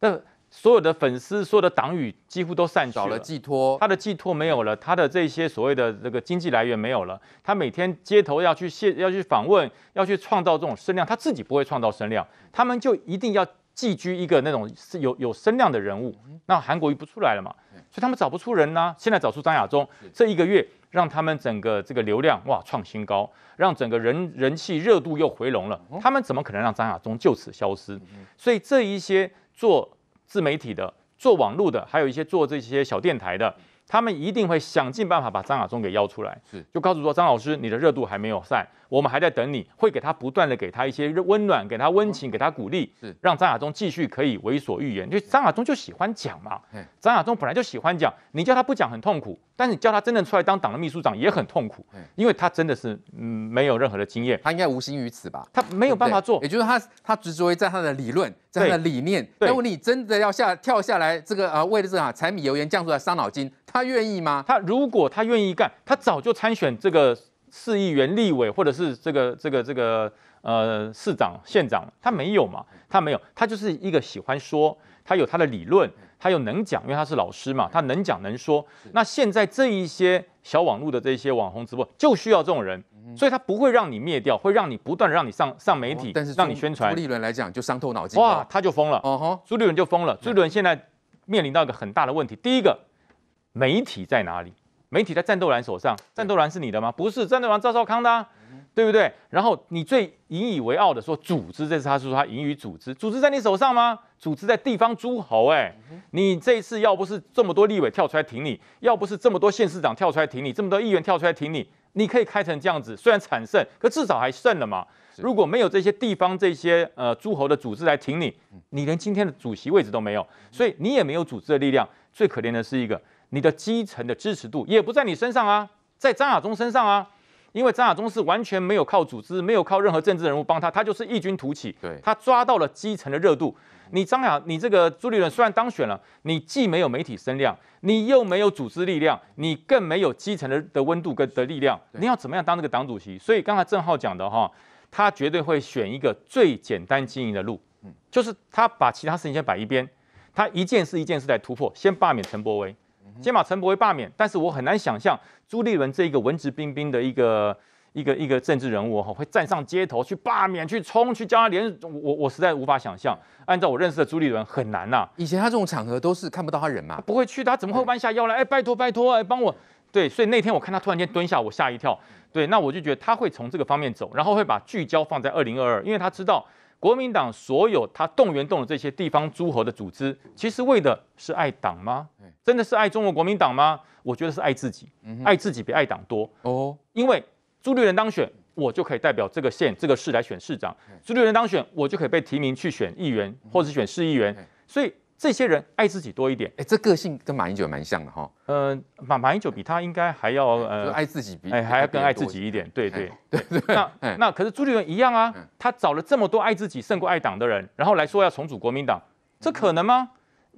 那所有的粉丝、所有的党羽几乎都散去了。找了寄托，他的寄托没有了，他的这些所谓的这个经济来源没有了，他每天街头要去现要去访问，要去创造这种声量，他自己不会创造声量，他们就一定要寄居一个那种是有有声量的人物。那韩国瑜不出来了嘛，所以他们找不出人呐。现在找出张亚中，这一个月。让他们整个这个流量哇创新高，让整个人人气热度又回笼了。他们怎么可能让张亚中就此消失？所以这一些做自媒体的、做网络的，还有一些做这些小电台的，他们一定会想尽办法把张亚中给邀出来，是就告诉说张老师，你的热度还没有散。我们还在等你，会给他不断的给他一些温暖，给他温情，给他鼓励，是让张亚中继续可以为所欲言。就张亚中就喜欢讲嘛，张亚中本来就喜欢讲，你叫他不讲很痛苦，但是你叫他真的出来当党的秘书长也很痛苦，因为他真的是嗯没有任何的经验。他应该无心于此吧？他没有办法做，也就是他他执着于在他的理论，在他的理念。如果你真的要下跳下来，这个呃为了这啊柴米油盐酱醋茶伤脑筋，他愿意吗？他如果他愿意干，他早就参选这个。市议员、立委，或者是这个、这个、这个，呃，市长、县长，他没有嘛？他没有，他就是一个喜欢说，他有他的理论，他有能讲，因为他是老师嘛，他能讲能说。那现在这一些小网络的这些网红直播，就需要这种人，所以他不会让你灭掉，会让你不断让你上上媒体，但是让你宣传。朱立伦来讲就伤透脑筋，哇，他就疯了，朱立伦就疯了。朱立伦现在面临到一个很大的问题，第一个，媒体在哪里？媒体在战斗蓝手上，战斗蓝是你的吗？不是，战斗蓝赵少康的，对不对？然后你最引以为傲的说组织，这是他说他引以组织，组织在你手上吗？组织在地方诸侯，哎，你这一次要不是这么多立委跳出来挺你，要不是这么多县市长跳出来挺你，这么多议员跳出来挺你，你可以开成这样子，虽然惨胜，可至少还胜了嘛。如果没有这些地方这些呃诸侯的组织来挺你，你连今天的主席位置都没有，所以你也没有组织的力量。最可怜的是一个。你的基层的支持度也不在你身上啊，在张亚中身上啊，因为张亚中是完全没有靠组织，没有靠任何政治人物帮他，他就是异军突起，对，他抓到了基层的热度。你张亚，你这个朱立伦虽然当选了，你既没有媒体声量，你又没有组织力量，你更没有基层的的温度跟的力量，你要怎么样当这个党主席？所以刚才郑浩讲的哈，他绝对会选一个最简单经营的路，就是他把其他事情先摆一边，他一件事一件事来突破，先罢免陈柏威。先把陈伯威罢免，但是我很难想象朱立伦这个文质彬彬的一个一个一个政治人物哈，会站上街头去罢免，去冲，去叫他连我我实在无法想象。按照我认识的朱立伦很难呐，以前他这种场合都是看不到他人嘛，不会去，他怎么会弯下腰来？哎，拜托拜托，来帮我对，所以那天我看他突然间蹲下，我吓一跳，对，那我就觉得他会从这个方面走，然后会把聚焦放在二零二二，因为他知道。国民党所有他动员动的这些地方诸侯的组织，其实为的是爱党吗？真的是爱中国国民党吗？我觉得是爱自己，爱自己比爱党多哦。因为朱立伦当选，我就可以代表这个县、这个市来选市长；朱立伦当选，我就可以被提名去选议员，或是选市议员。所以。这些人爱自己多一点，哎，这个性跟马英九蛮像的哈。呃，马马英九比他应该还要呃爱自己比，还要更爱自己一点。对对 对对。那那可是朱立伦一样啊，他找了这么多爱自己胜过爱党的人，然后来说要重组国民党，这可能吗？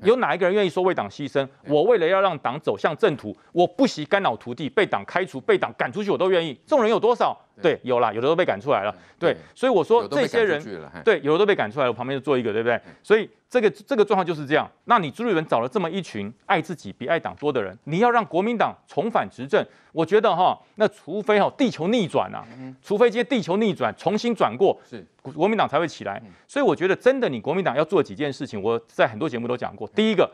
有哪一个人愿意说为党牺牲？我为了要让党走向正途，我不惜肝脑涂地，被党开除，被党赶出去我都愿意。这种人有多少？对，有啦，有的都被赶出来了。对，所以我说这些人，对，有的都被赶出来了。我旁边就坐一个，对不对？所以这个这个状况就是这样。那你朱立伦找了这么一群爱自己比爱党多的人，你要让国民党重返执政，我觉得哈，那除非哈地球逆转啊，除非今天地球逆转重新转过，是国民党才会起来。所以我觉得真的，你国民党要做几件事情，我在很多节目都讲过。第一个，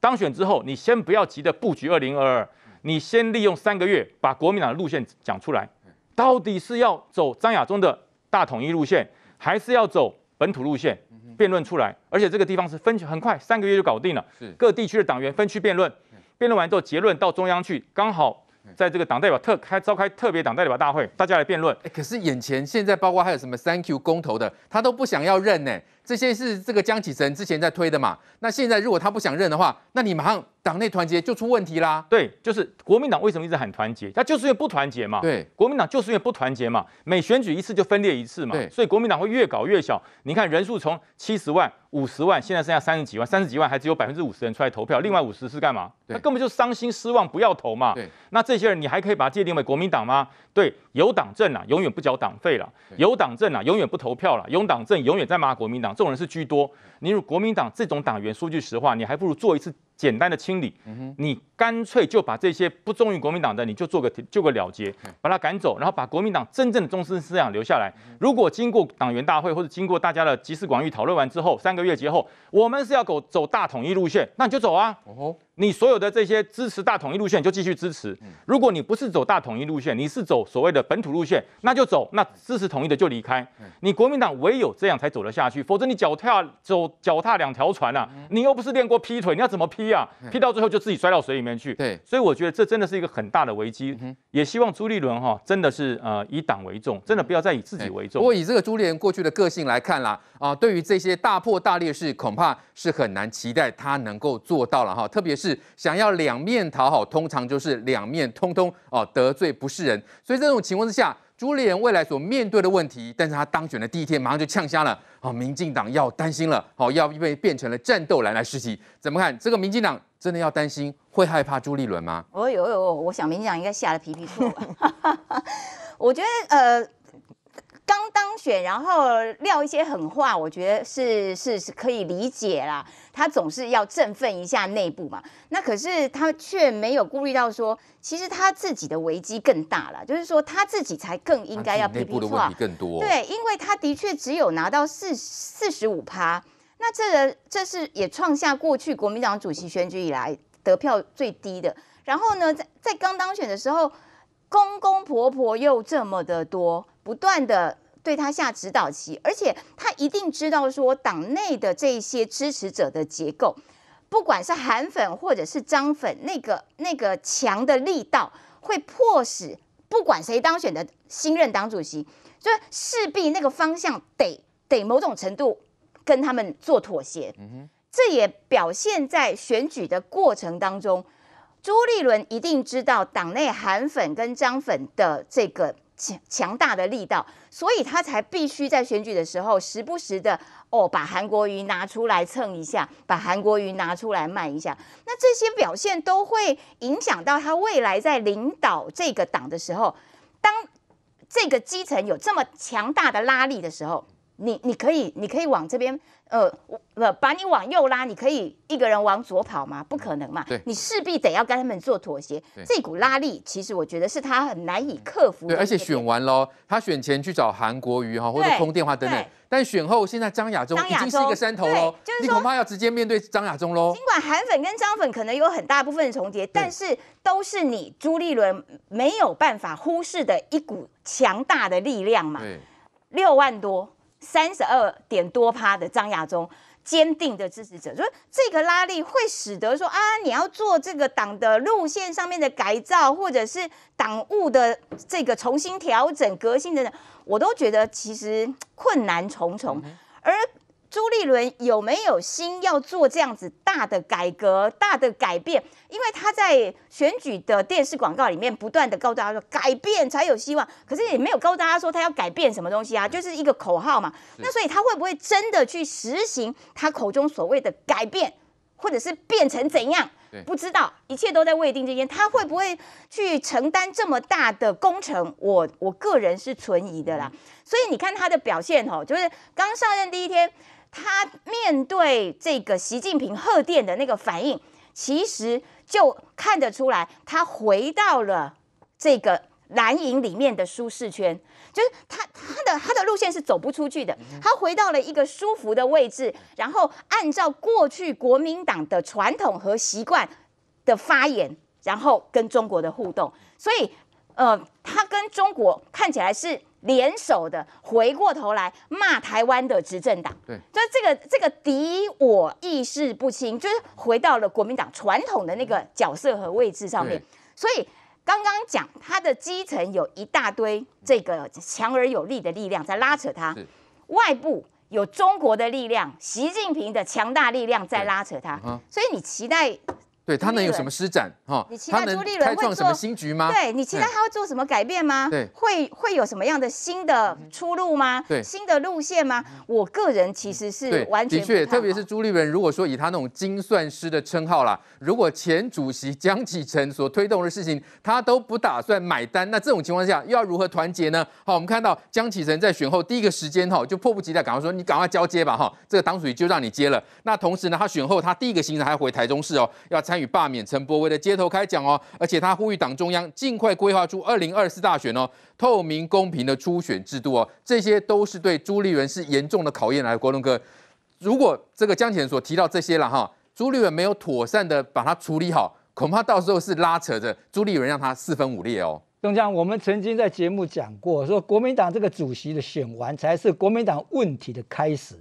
当选之后你先不要急着布局二零二二，你先利用三个月把国民党的路线讲出来。到底是要走张亚中的大统一路线，还是要走本土路线？辩论出来，而且这个地方是分很快三个月就搞定了。是各地区的党员分区辩论，辩论完之后结论到中央去，刚好在这个党代表特开召开特别党代表大会，大家来辩论。可是眼前现在包括还有什么三 Q 公投的，他都不想要认呢。这些是这个江启臣之前在推的嘛？那现在如果他不想认的话，那你马上党内团结就出问题啦。对，就是国民党为什么一直喊团结？他就是因为不团结嘛。对，国民党就是因为不团结嘛，每选举一次就分裂一次嘛。所以国民党会越搞越小。你看人数从七十万、五十万，现在剩下三十几万，三十几万还只有百分之五十人出来投票，另外五十是干嘛？他根本就伤心失望，不要投嘛。那这些人你还可以把他界定为国民党吗？对。有党证啊，永远不缴党费了；有党证啊，永远不投票了；有党证永远在骂国民党，这种人是居多。你如国民党这种党员，说句实话，你还不如做一次。简单的清理，你干脆就把这些不忠于国民党的，你就做个就个了结，把他赶走，然后把国民党真正的宗心思想留下来。如果经过党员大会或者经过大家的集思广益讨论完之后，三个月节后，我们是要走走大统一路线，那你就走啊。你所有的这些支持大统一路线就继续支持。如果你不是走大统一路线，你是走所谓的本土路线，那就走。那支持统一的就离开。你国民党唯有这样才走得下去，否则你脚踏走脚踏两条船啊。你又不是练过劈腿，你要怎么劈？劈到最后就自己摔到水里面去，对，所以我觉得这真的是一个很大的危机。也希望朱立伦哈真的是呃以党为重，真的不要再以自己为重。不过以这个朱立伦过去的个性来看啦，啊，对于这些大破大裂事，恐怕是很难期待他能够做到了哈。特别是想要两面讨好，通常就是两面通通哦得罪不是人。所以这种情况之下。朱立伦未来所面对的问题，但是他当选的第一天马上就呛瞎了，好，民进党要担心了，好，要被变成了战斗蓝来实习怎么看？这个民进党真的要担心，会害怕朱立伦吗？哦有有，我想民进党应该吓得皮皮兔吧，我觉得呃。刚当选，然后撂一些狠话，我觉得是是是可以理解啦。他总是要振奋一下内部嘛。那可是他却没有顾虑到说，其实他自己的危机更大了。就是说他自己才更应该要内部的问更多。对，因为他的确只有拿到四四十五趴，那这个这是也创下过去国民党主席选举以来得票最低的。然后呢，在在刚当选的时候，公公婆婆又这么的多。不断的对他下指导棋，而且他一定知道说党内的这些支持者的结构，不管是韩粉或者是张粉，那个那个强的力道会迫使不管谁当选的新任党主席，所以势必那个方向得得某种程度跟他们做妥协。嗯哼，这也表现在选举的过程当中，朱立伦一定知道党内韩粉跟张粉的这个。强大的力道，所以他才必须在选举的时候，时不时的哦，把韩国瑜拿出来蹭一下，把韩国瑜拿出来卖一下。那这些表现都会影响到他未来在领导这个党的时候，当这个基层有这么强大的拉力的时候。你你可以，你可以往这边，呃，我把把你往右拉，你可以一个人往左跑吗？不可能嘛，你势必得要跟他们做妥协。这股拉力，其实我觉得是他很难以克服。对，而且选完喽，他选前去找韩国瑜哈，或者通电话等等。但选后，现在张亚中已经是一个山头喽，你恐怕要直接面对张亚中喽。尽管韩粉跟张粉可能有很大部分重叠，但是都是你朱立伦没有办法忽视的一股强大的力量嘛。六万多。三十二点多趴的张亚中坚定的支持者，是这个拉力会使得说啊，你要做这个党的路线上面的改造，或者是党务的这个重新调整、革新等等，我都觉得其实困难重重，而。朱立伦有没有心要做这样子大的改革、大的改变？因为他在选举的电视广告里面不断的告诉大家说，改变才有希望。可是也没有告诉大家说他要改变什么东西啊，就是一个口号嘛。那所以他会不会真的去实行他口中所谓的改变，或者是变成怎样？不知道，一切都在未定之间。他会不会去承担这么大的工程？我我个人是存疑的啦。所以你看他的表现，吼，就是刚上任第一天。他面对这个习近平贺电的那个反应，其实就看得出来，他回到了这个蓝营里面的舒适圈，就是他他的他的路线是走不出去的，他回到了一个舒服的位置，然后按照过去国民党的传统和习惯的发言，然后跟中国的互动，所以呃，他跟中国看起来是。联手的，回过头来骂台湾的执政党，对，就是这个这个敌我意识不清，就是回到了国民党传统的那个角色和位置上面。所以刚刚讲，他的基层有一大堆这个强而有力的力量在拉扯他，外部有中国的力量，习近平的强大力量在拉扯他，所以你期待。对他能有什么施展？哈，你期待朱立伦会创什么新局吗？对你期待他会做什么改变吗？对，会会有什么样的新的出路吗？对，新的路线吗？我个人其实是完全的确，特别是朱立伦，如果说以他那种精算师的称号啦，如果前主席江启臣所推动的事情，他都不打算买单，那这种情况下又要如何团结呢？好，我们看到江启臣在选后第一个时间哈，就迫不及待赶快说，你赶快交接吧哈，这个党主席就让你接了。那同时呢，他选后他第一个行程还回台中市哦，要。参与罢免陈伯威的街头开讲哦，而且他呼吁党中央尽快规划出二零二四大选哦，透明公平的初选制度哦，这些都是对朱立伦是严重的考验来。国龙哥。如果这个江启所提到这些了哈，朱立伦没有妥善的把它处理好，恐怕到时候是拉扯着朱立伦让他四分五裂哦。东江，我们曾经在节目讲过，说国民党这个主席的选完才是国民党问题的开始，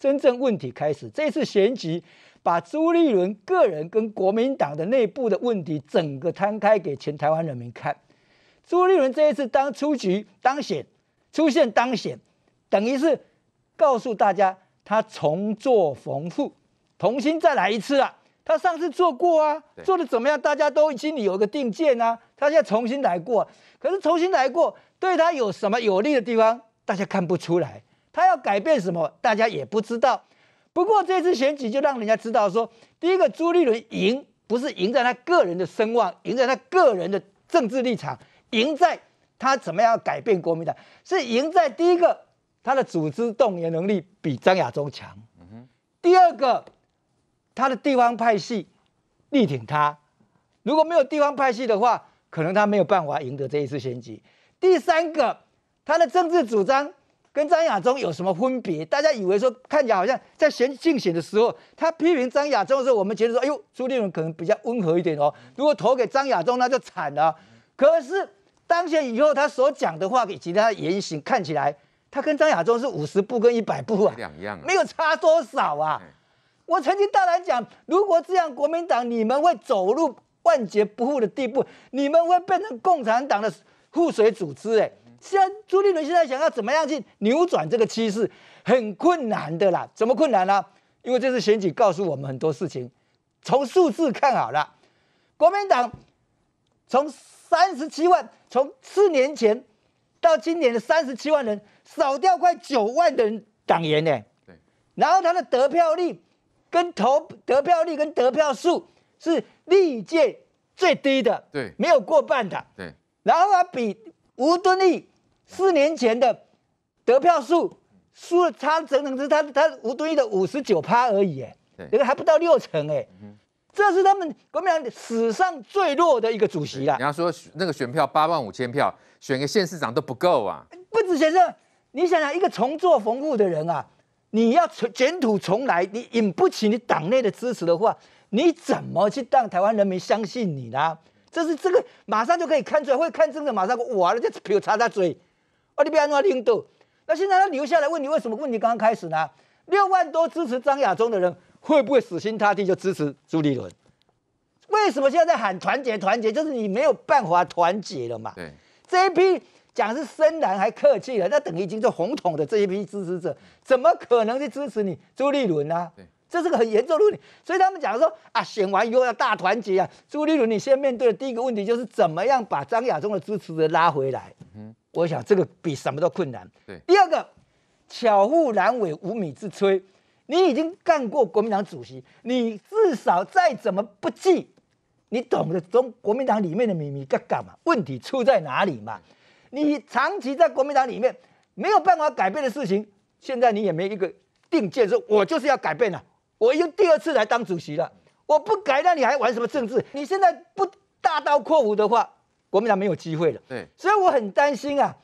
真正问题开始，这次选举。把朱立伦个人跟国民党的内部的问题整个摊开给全台湾人民看。朱立伦这一次当出局当选，出现当选，等于是告诉大家他重做缝补，重新再来一次啊！他上次做过啊，做的怎么样？大家都心里有一个定见啊。他在重新来过，可是重新来过对他有什么有利的地方，大家看不出来。他要改变什么，大家也不知道。不过这次选举就让人家知道说，第一个朱立伦赢不是赢在他个人的声望，赢在他个人的政治立场，赢在他怎么样改变国民党，是赢在第一个他的组织动员能力比张亚中强。嗯第二个他的地方派系力挺他，如果没有地方派系的话，可能他没有办法赢得这一次选举。第三个他的政治主张。跟张亚中有什么分别？大家以为说，看起来好像在选竞选的时候，他批评张亚中的时候，我们觉得说，哎呦，朱立伦可能比较温和一点哦。如果投给张亚中，那就惨了。可是当选以后，他所讲的话以及他的言行，看起来他跟张亚中是五十步跟一百步啊，两样，没有差多少啊。我曾经大胆讲，如果这样，国民党你们会走入万劫不复的地步，你们会变成共产党的护水组织，哎。像朱立伦现在想要怎么样去扭转这个趋势，很困难的啦。怎么困难呢？因为这次选举告诉我们很多事情。从数字看好了，国民党从三十七万，从四年前到今年的三十七万人，少掉快九万的人党员呢。然后他的得票率跟投得票率跟得票数是历届最低的。对。没有过半的。对。然后啊，比吴敦义。四年前的得票数输了，差整整是他他吴敦义的五十九趴而已，哎，那个还不到六成，哎，这是他们国民党史上最弱的一个主席啦。你要说那个选票八万五千票，选个县市长都不够啊，不止先生，你想想一个重做缝户的人啊，你要重卷土重来，你引不起你党内的支持的话，你怎么去让台湾人民相信你呢？这是这个马上就可以看出来，会看真的马上哇，人家噗插他嘴。啊，你别安那零度。那现在他留下来问你，为什么？问题刚刚开始呢。六万多支持张亚中的人，会不会死心塌地就支持朱立伦？为什么现在在喊团结？团结就是你没有办法团结了嘛。对。这一批讲是深蓝还客气了，那等于已经做红统的这一批支持者，怎么可能去支持你朱立伦呢？对。这是个很严重的问题。所以他们讲说啊，选完以后要大团结啊。朱立伦，你现在面对的第一个问题就是，怎么样把张亚中的支持者拉回来？嗯我想这个比什么都困难。第二个，巧妇难为无米之炊。你已经干过国民党主席，你至少再怎么不济，你懂得中国民党里面的秘密在干嘛？问题出在哪里嘛？你长期在国民党里面没有办法改变的事情，现在你也没一个定见，说我就是要改变呢？我经第二次来当主席了，我不改，那你还玩什么政治？你现在不大刀阔斧的话。国民党没有机会了，所以我很担心啊。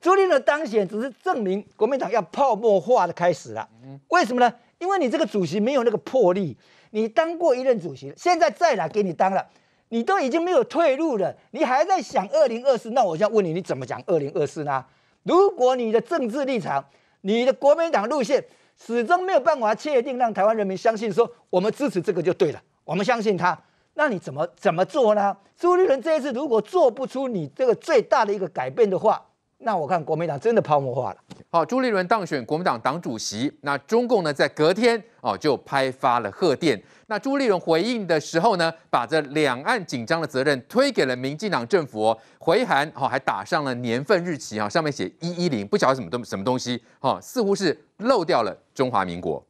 朱立伦当选只是证明国民党要泡沫化的开始了。为什么呢？因为你这个主席没有那个魄力，你当过一任主席，现在再来给你当了，你都已经没有退路了。你还在想二零二四？那我就要问你，你怎么讲二零二四呢？如果你的政治立场、你的国民党路线始终没有办法确定，让台湾人民相信说我们支持这个就对了，我们相信他。那你怎么怎么做呢？朱立伦这一次如果做不出你这个最大的一个改变的话，那我看国民党真的泡沫化了。好，朱立伦当选国民党党主席，那中共呢在隔天哦就拍发了贺电。那朱立伦回应的时候呢，把这两岸紧张的责任推给了民进党政府哦。回函哦还打上了年份日期啊，上面写一一零，不晓得什么东什么东西哦，似乎是漏掉了中华民国。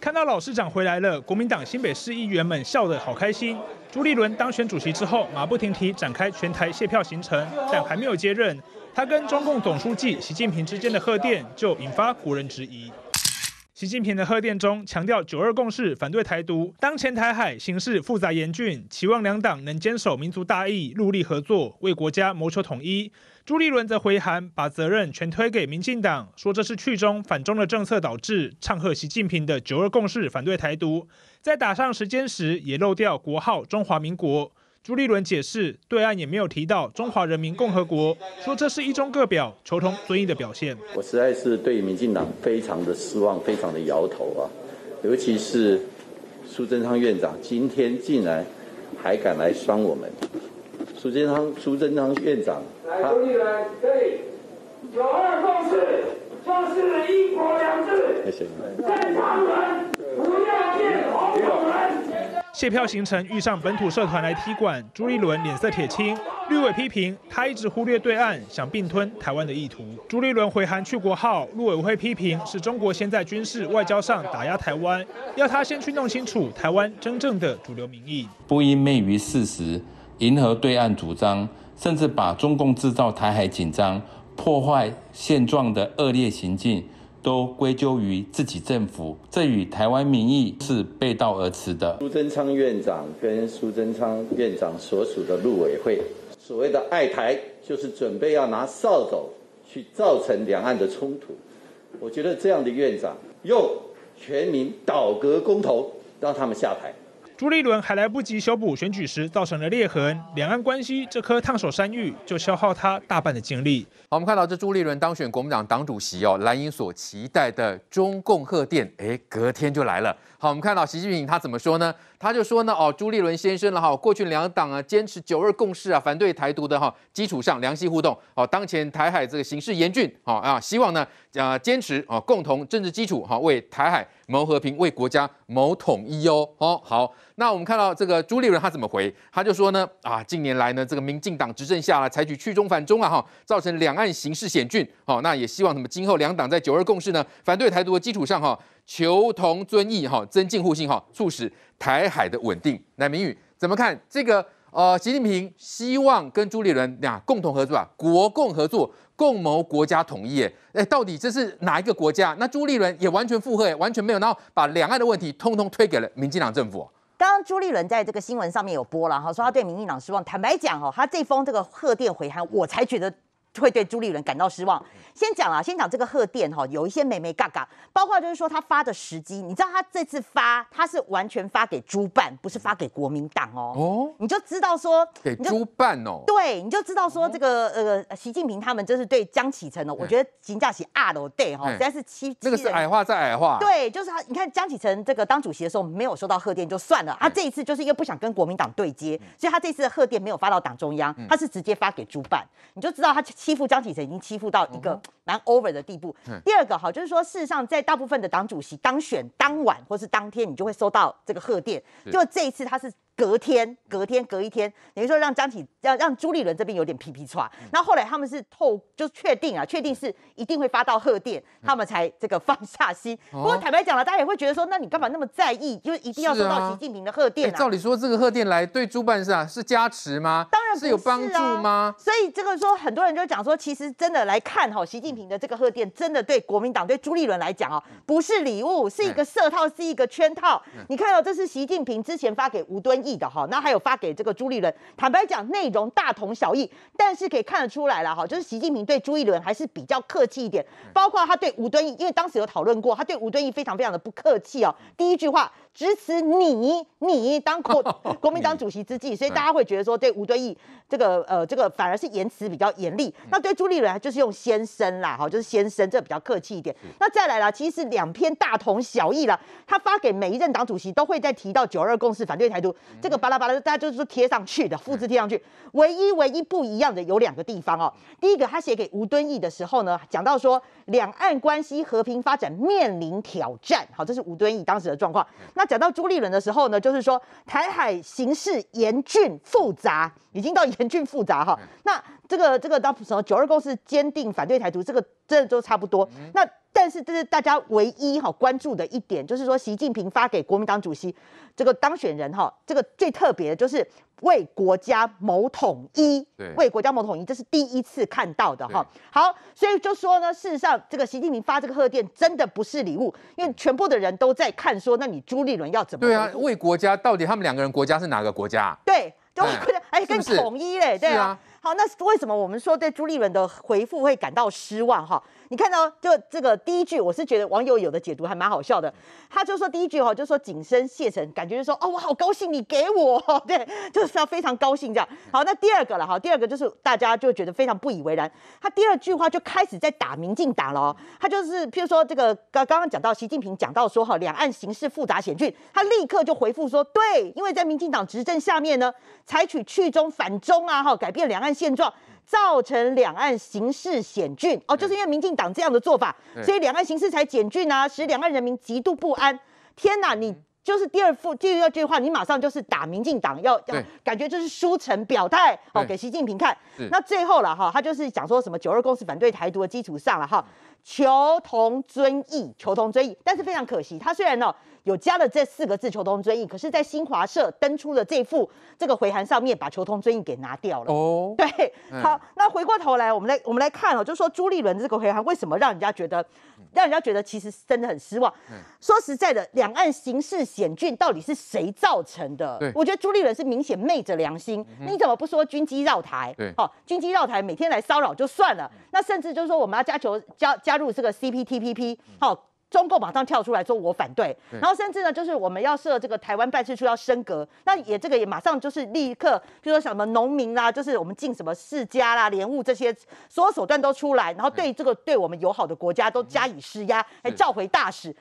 看到老市长回来了，国民党新北市议员们笑得好开心。朱立伦当选主席之后，马不停蹄展开全台谢票行程，但还没有接任，他跟中共总书记习近平之间的贺电就引发国人质疑。习近平的贺电中强调“九二共识”，反对台独。当前台海形势复杂严峻，期望两党能坚守民族大义，努力合作，为国家谋求统一。朱立伦则回函，把责任全推给民进党，说这是去中反中的政策导致唱和习近平的“九二共识”，反对台独。在打上时间时，也漏掉国号“中华民国”。朱立伦解释，对岸也没有提到“中华人民共和国”，说这是一中各表、求同尊异的表现。我实在是对民进党非常的失望，非常的摇头啊！尤其是苏贞昌院长今天竟然还敢来酸我们。苏贞昌，苏贞昌院长。来，朱立伦，可以。九二共识就是一国两制。谢谢。谢票行程遇上本土社团来踢馆，朱立伦脸色铁青。绿委批评他一直忽略对岸想并吞台湾的意图。朱立伦回函去国号，陆委会批评是中国先在军事、外交上打压台湾，要他先去弄清楚台湾真正的主流民意。不因昧于事实。迎合对岸主张，甚至把中共制造台海紧张、破坏现状的恶劣行径，都归咎于自己政府，这与台湾民意是背道而驰的。苏贞昌院长跟苏贞昌院长所属的陆委会所谓的爱台，就是准备要拿扫帚去造成两岸的冲突。我觉得这样的院长，用全民倒戈公投让他们下台。朱立伦还来不及修补选举时造成的裂痕，两岸关系这颗烫手山芋就消耗他大半的精力。好，我们看到这朱立伦当选国民党党主席哦，蓝营所期待的中共贺电，哎，隔天就来了。好，我们看到习近平他怎么说呢？他就说呢，哦，朱立伦先生了哈，过去两党啊坚持九二共识啊，反对台独的哈基础上良性互动。哦，当前台海这个形势严峻，好啊，希望呢啊坚持啊共同政治基础哈，为台海谋和平，为国家谋统一哦。哦，好。那我们看到这个朱立伦他怎么回？他就说呢，啊，近年来呢，这个民进党执政下来，采取去中反中啊，哈，造成两岸形势险峻，哦，那也希望什么今后两党在九二共识呢，反对台独的基础上，哈，求同尊异，哈，增进互信，哈，促使台海的稳定。那明宇怎么看这个？呃，习近平希望跟朱立伦俩共同合作啊，国共合作，共谋国家统一。哎，到底这是哪一个国家？那朱立伦也完全附和，哎，完全没有，然后把两岸的问题通通推给了民进党政府。刚朱立伦在这个新闻上面有播了哈，说他对民进党失望。坦白讲哈，他这封这个贺电回函，我才觉得。会对朱立伦感到失望。先讲啊，先讲这个贺电哈，有一些美眉嘎嘎，包括就是说他发的时机，你知道他这次发他是完全发给朱办，不是发给国民党哦。哦，你就知道说给朱办哦。对，你就知道说这个呃，习近平他们就是对江启澄的，我觉得评价起 R 都对哈，但是七实那个是矮化再矮化。对，就是他，你看江启澄这个当主席的时候没有收到贺电就算了，他这一次就是因为不想跟国民党对接，所以他这次的贺电没有发到党中央，他是直接发给朱办，你就知道他。欺负张启臣已经欺负到一个蛮 over 的地步。第二个哈，就是说事实上，在大部分的党主席当选当晚或是当天，你就会收到这个贺电。就这一次，他是。隔天，隔天，隔一天，等于说让张起，让让朱立伦这边有点皮皮抓。那后来他们是透，就确定啊，确定是一定会发到贺电，他们才这个放下心。不过坦白讲了，大家也会觉得说，那你干嘛那么在意？就一定要收到习近平的贺电啊？照理说，这个贺电来对朱办事啊，是加持吗？当然是有帮助吗？所以这个说，很多人就讲说，其实真的来看哈，习近平的这个贺电，真的对国民党对朱立伦来讲啊，不是礼物，是一个设套，是一个圈套。你看到这是习近平之前发给吴敦义。的哈，那还有发给这个朱立伦，坦白讲内容大同小异，但是可以看得出来了哈，就是习近平对朱立伦还是比较客气一点，包括他对吴敦义，因为当时有讨论过，他对吴敦义非常非常的不客气哦，第一句话。支持你，你当国 国民党主席之际，所以大家会觉得说，对吴敦义这个呃这个反而是言辞比较严厉，那对朱立伦就是用先生啦，哈，就是先生这比较客气一点。那再来啦，其实两篇大同小异啦，他发给每一任党主席都会在提到九二共识反对台独这个巴拉巴拉，大家就是贴上去的，复制贴上去。唯一唯一不一样的有两个地方哦，第一个他写给吴敦义的时候呢，讲到说两岸关系和平发展面临挑战，好，这是吴敦义当时的状况。那讲到朱立伦的时候呢，就是说台海形势严峻复杂，已经到 严峻复杂哈。那这个这个到什么？九二共识坚定反对台独，这个这的都差不多。那。但是这是大家唯一哈关注的一点，就是说习近平发给国民党主席这个当选人哈，这个最特别的就是为国家谋统一，为国家谋统一，这是第一次看到的哈。好，所以就说呢，事实上这个习近平发这个贺电真的不是礼物，因为全部的人都在看说，那你朱立伦要怎么？对啊，为国家到底他们两个人国家是哪个国家？对，国家，哎，跟统一，嘞，对啊。好，那为什么我们说对朱立伦的回复会感到失望哈？你看到就这个第一句，我是觉得网友有的解读还蛮好笑的，他就说第一句哈，就说紧身谢成，感觉就说哦，我好高兴你给我，对，就是要非常高兴这样。好，那第二个了哈，第二个就是大家就觉得非常不以为然，他第二句话就开始在打民进党了，他就是譬如说这个刚刚刚讲到习近平讲到说哈，两岸形势复杂险峻，他立刻就回复说对，因为在民进党执政下面呢，采取去中反中啊，哈，改变两岸现状。造成两岸形势险峻哦，就是因为民进党这样的做法，所以两岸形势才险峻啊，使两岸人民极度不安。天哪，你就是第二副第二句话，你马上就是打民进党，要要感觉就是书成表态哦，给习近平看。那最后了哈，他就是讲说什么九二共识反对台独的基础上了哈，求同尊异，求同尊异，但是非常可惜，他虽然呢。有加了这四个字“求同尊异”，可是，在新华社登出了这幅这个回函上面，把“求同尊异”给拿掉了。哦，对，好，那回过头来，我们来我们来看哦，就说朱立伦这个回函为什么让人家觉得，让人家觉得其实真的很失望。嗯，说实在的，两岸形势险峻，到底是谁造成的？对，我觉得朱立伦是明显昧着良心。你怎么不说军机绕台？对，好，军机绕台每天来骚扰就算了，那甚至就是说我们要加求加加入这个 CPTPP，好。中共马上跳出来说我反对，然后甚至呢，就是我们要设这个台湾办事处要升格，那也这个也马上就是立刻，比如说什么农民啦，就是我们进什么世家啦、连物这些，所有手段都出来，然后对这个对我们友好的国家都加以施压，还召回大使。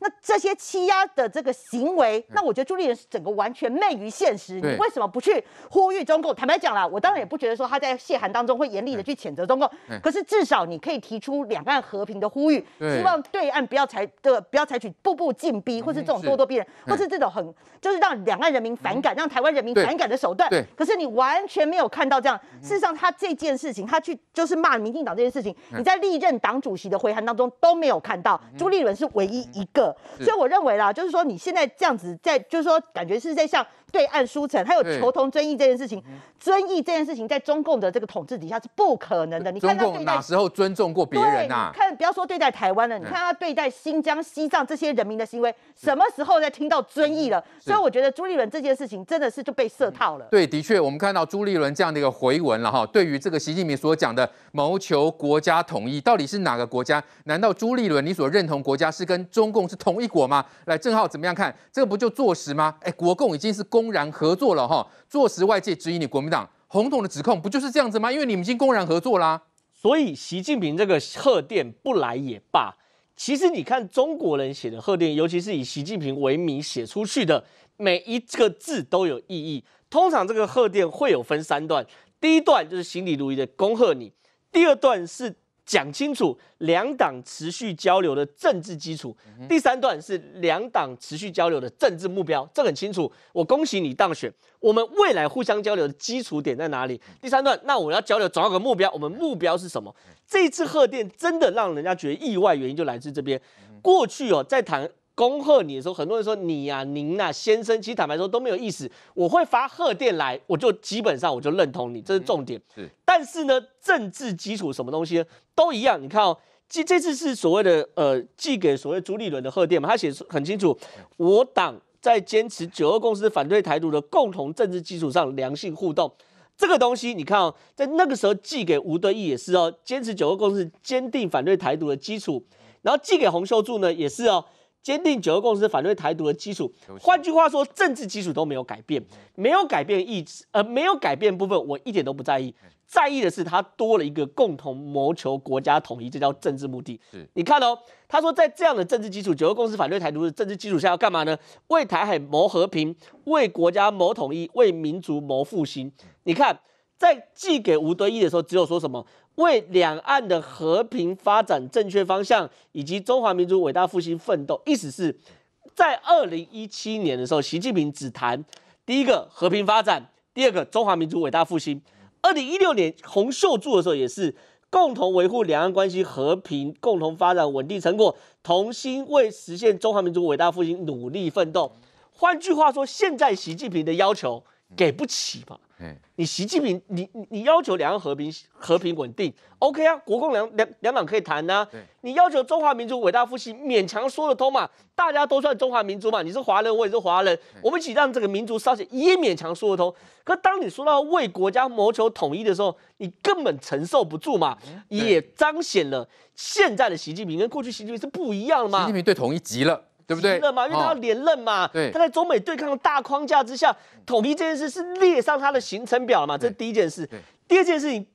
那这些欺压的这个行为，那我觉得朱立伦整个完全媚于现实。你为什么不去呼吁中共？坦白讲啦，我当然也不觉得说他在谢函当中会严厉的去谴责中共。可是至少你可以提出两岸和平的呼吁，希望对岸不要采的不要采取步步进逼，或是这种咄咄逼人，或是这种很就是让两岸人民反感、让台湾人民反感的手段。可是你完全没有看到这样。事实上，他这件事情，他去就是骂民进党这件事情，你在历任党主席的回函当中都没有看到，朱立伦是唯一一个。所以我认为啦，就是说你现在这样子，在就是说，感觉是在像。对岸书城，他有求同尊义这件事情，尊义这件事情在中共的这个统治底下是不可能的。你中共哪时候尊重过别人呐？看，不要说对待台湾了，你看他对待新疆、西藏这些人民的行为，什么时候在听到尊义了？所以我觉得朱立伦这件事情真的是就被设套了。对，的确，我们看到朱立伦这样的一个回文了哈，对于这个习近平所讲的谋求国家统一，到底是哪个国家？难道朱立伦你所认同国家是跟中共是同一国吗？来，郑浩怎么样看？这个不就坐实吗？哎，国共已经是公。公然合作了哈，坐实外界质疑你国民党红统的指控，不就是这样子吗？因为你们已经公然合作啦。所以习近平这个贺电不来也罢。其实你看中国人写的贺电，尤其是以习近平为名写出去的，每一个字都有意义。通常这个贺电会有分三段，第一段就是行礼如仪的恭贺你，第二段是。讲清楚两党持续交流的政治基础。第三段是两党持续交流的政治目标，这很清楚。我恭喜你当选，我们未来互相交流的基础点在哪里？第三段，那我要交流找要个目标，我们目标是什么？这次贺电真的让人家觉得意外，原因就来自这边。过去哦，在谈。恭贺你的时候，很多人说你呀、您呐、先生，其实坦白说都没有意思。我会发贺电来，我就基本上我就认同你，这是重点。是，但是呢，政治基础什么东西都一样。你看哦，这这次是所谓的呃，寄给所谓朱立伦的贺电嘛，他写很清楚，我党在坚持九二共识、反对台独的共同政治基础上良性互动。这个东西你看哦，在那个时候寄给吴敦义也是哦，坚持九二共识，坚定反对台独的基础。然后寄给洪秀柱呢也是哦。坚定九二共识反对台独的基础，换句话说，政治基础都没有改变，没有改变意志，呃，没有改变部分，我一点都不在意。在意的是，他多了一个共同谋求国家统一，这叫政治目的。是你看哦，他说，在这样的政治基础，九二共识反对台独的政治基础下，要干嘛呢？为台海谋和平，为国家谋统一，为民族谋复兴。你看。在寄给吴敦义的时候，只有说什么为两岸的和平发展正确方向以及中华民族伟大复兴奋斗。意思是，在二零一七年的时候，习近平只谈第一个和平发展，第二个中华民族伟大复兴。二零一六年洪秀柱的时候，也是共同维护两岸关系和平、共同发展、稳定成果，同心为实现中华民族伟大复兴努力奋斗。换句话说，现在习近平的要求给不起吧？你习近平，你你要求两岸和平和平稳定，OK 啊，国共两两两党可以谈呐。你要求中华民族伟大复兴，勉强说得通嘛，大家都算中华民族嘛，你是华人，我也是华人，我们一起让这个民族稍去，也勉强说得通。可当你说到为国家谋求统一的时候，你根本承受不住嘛，也彰显了现在的习近平跟过去习近平是不一样的嘛。习近平对统一急了。对不对？嘛，因为他要连任嘛。对。他在中美对抗的大框架之下，统一这件事是列上他的行程表了嘛？这是第一件事。第二件事，情，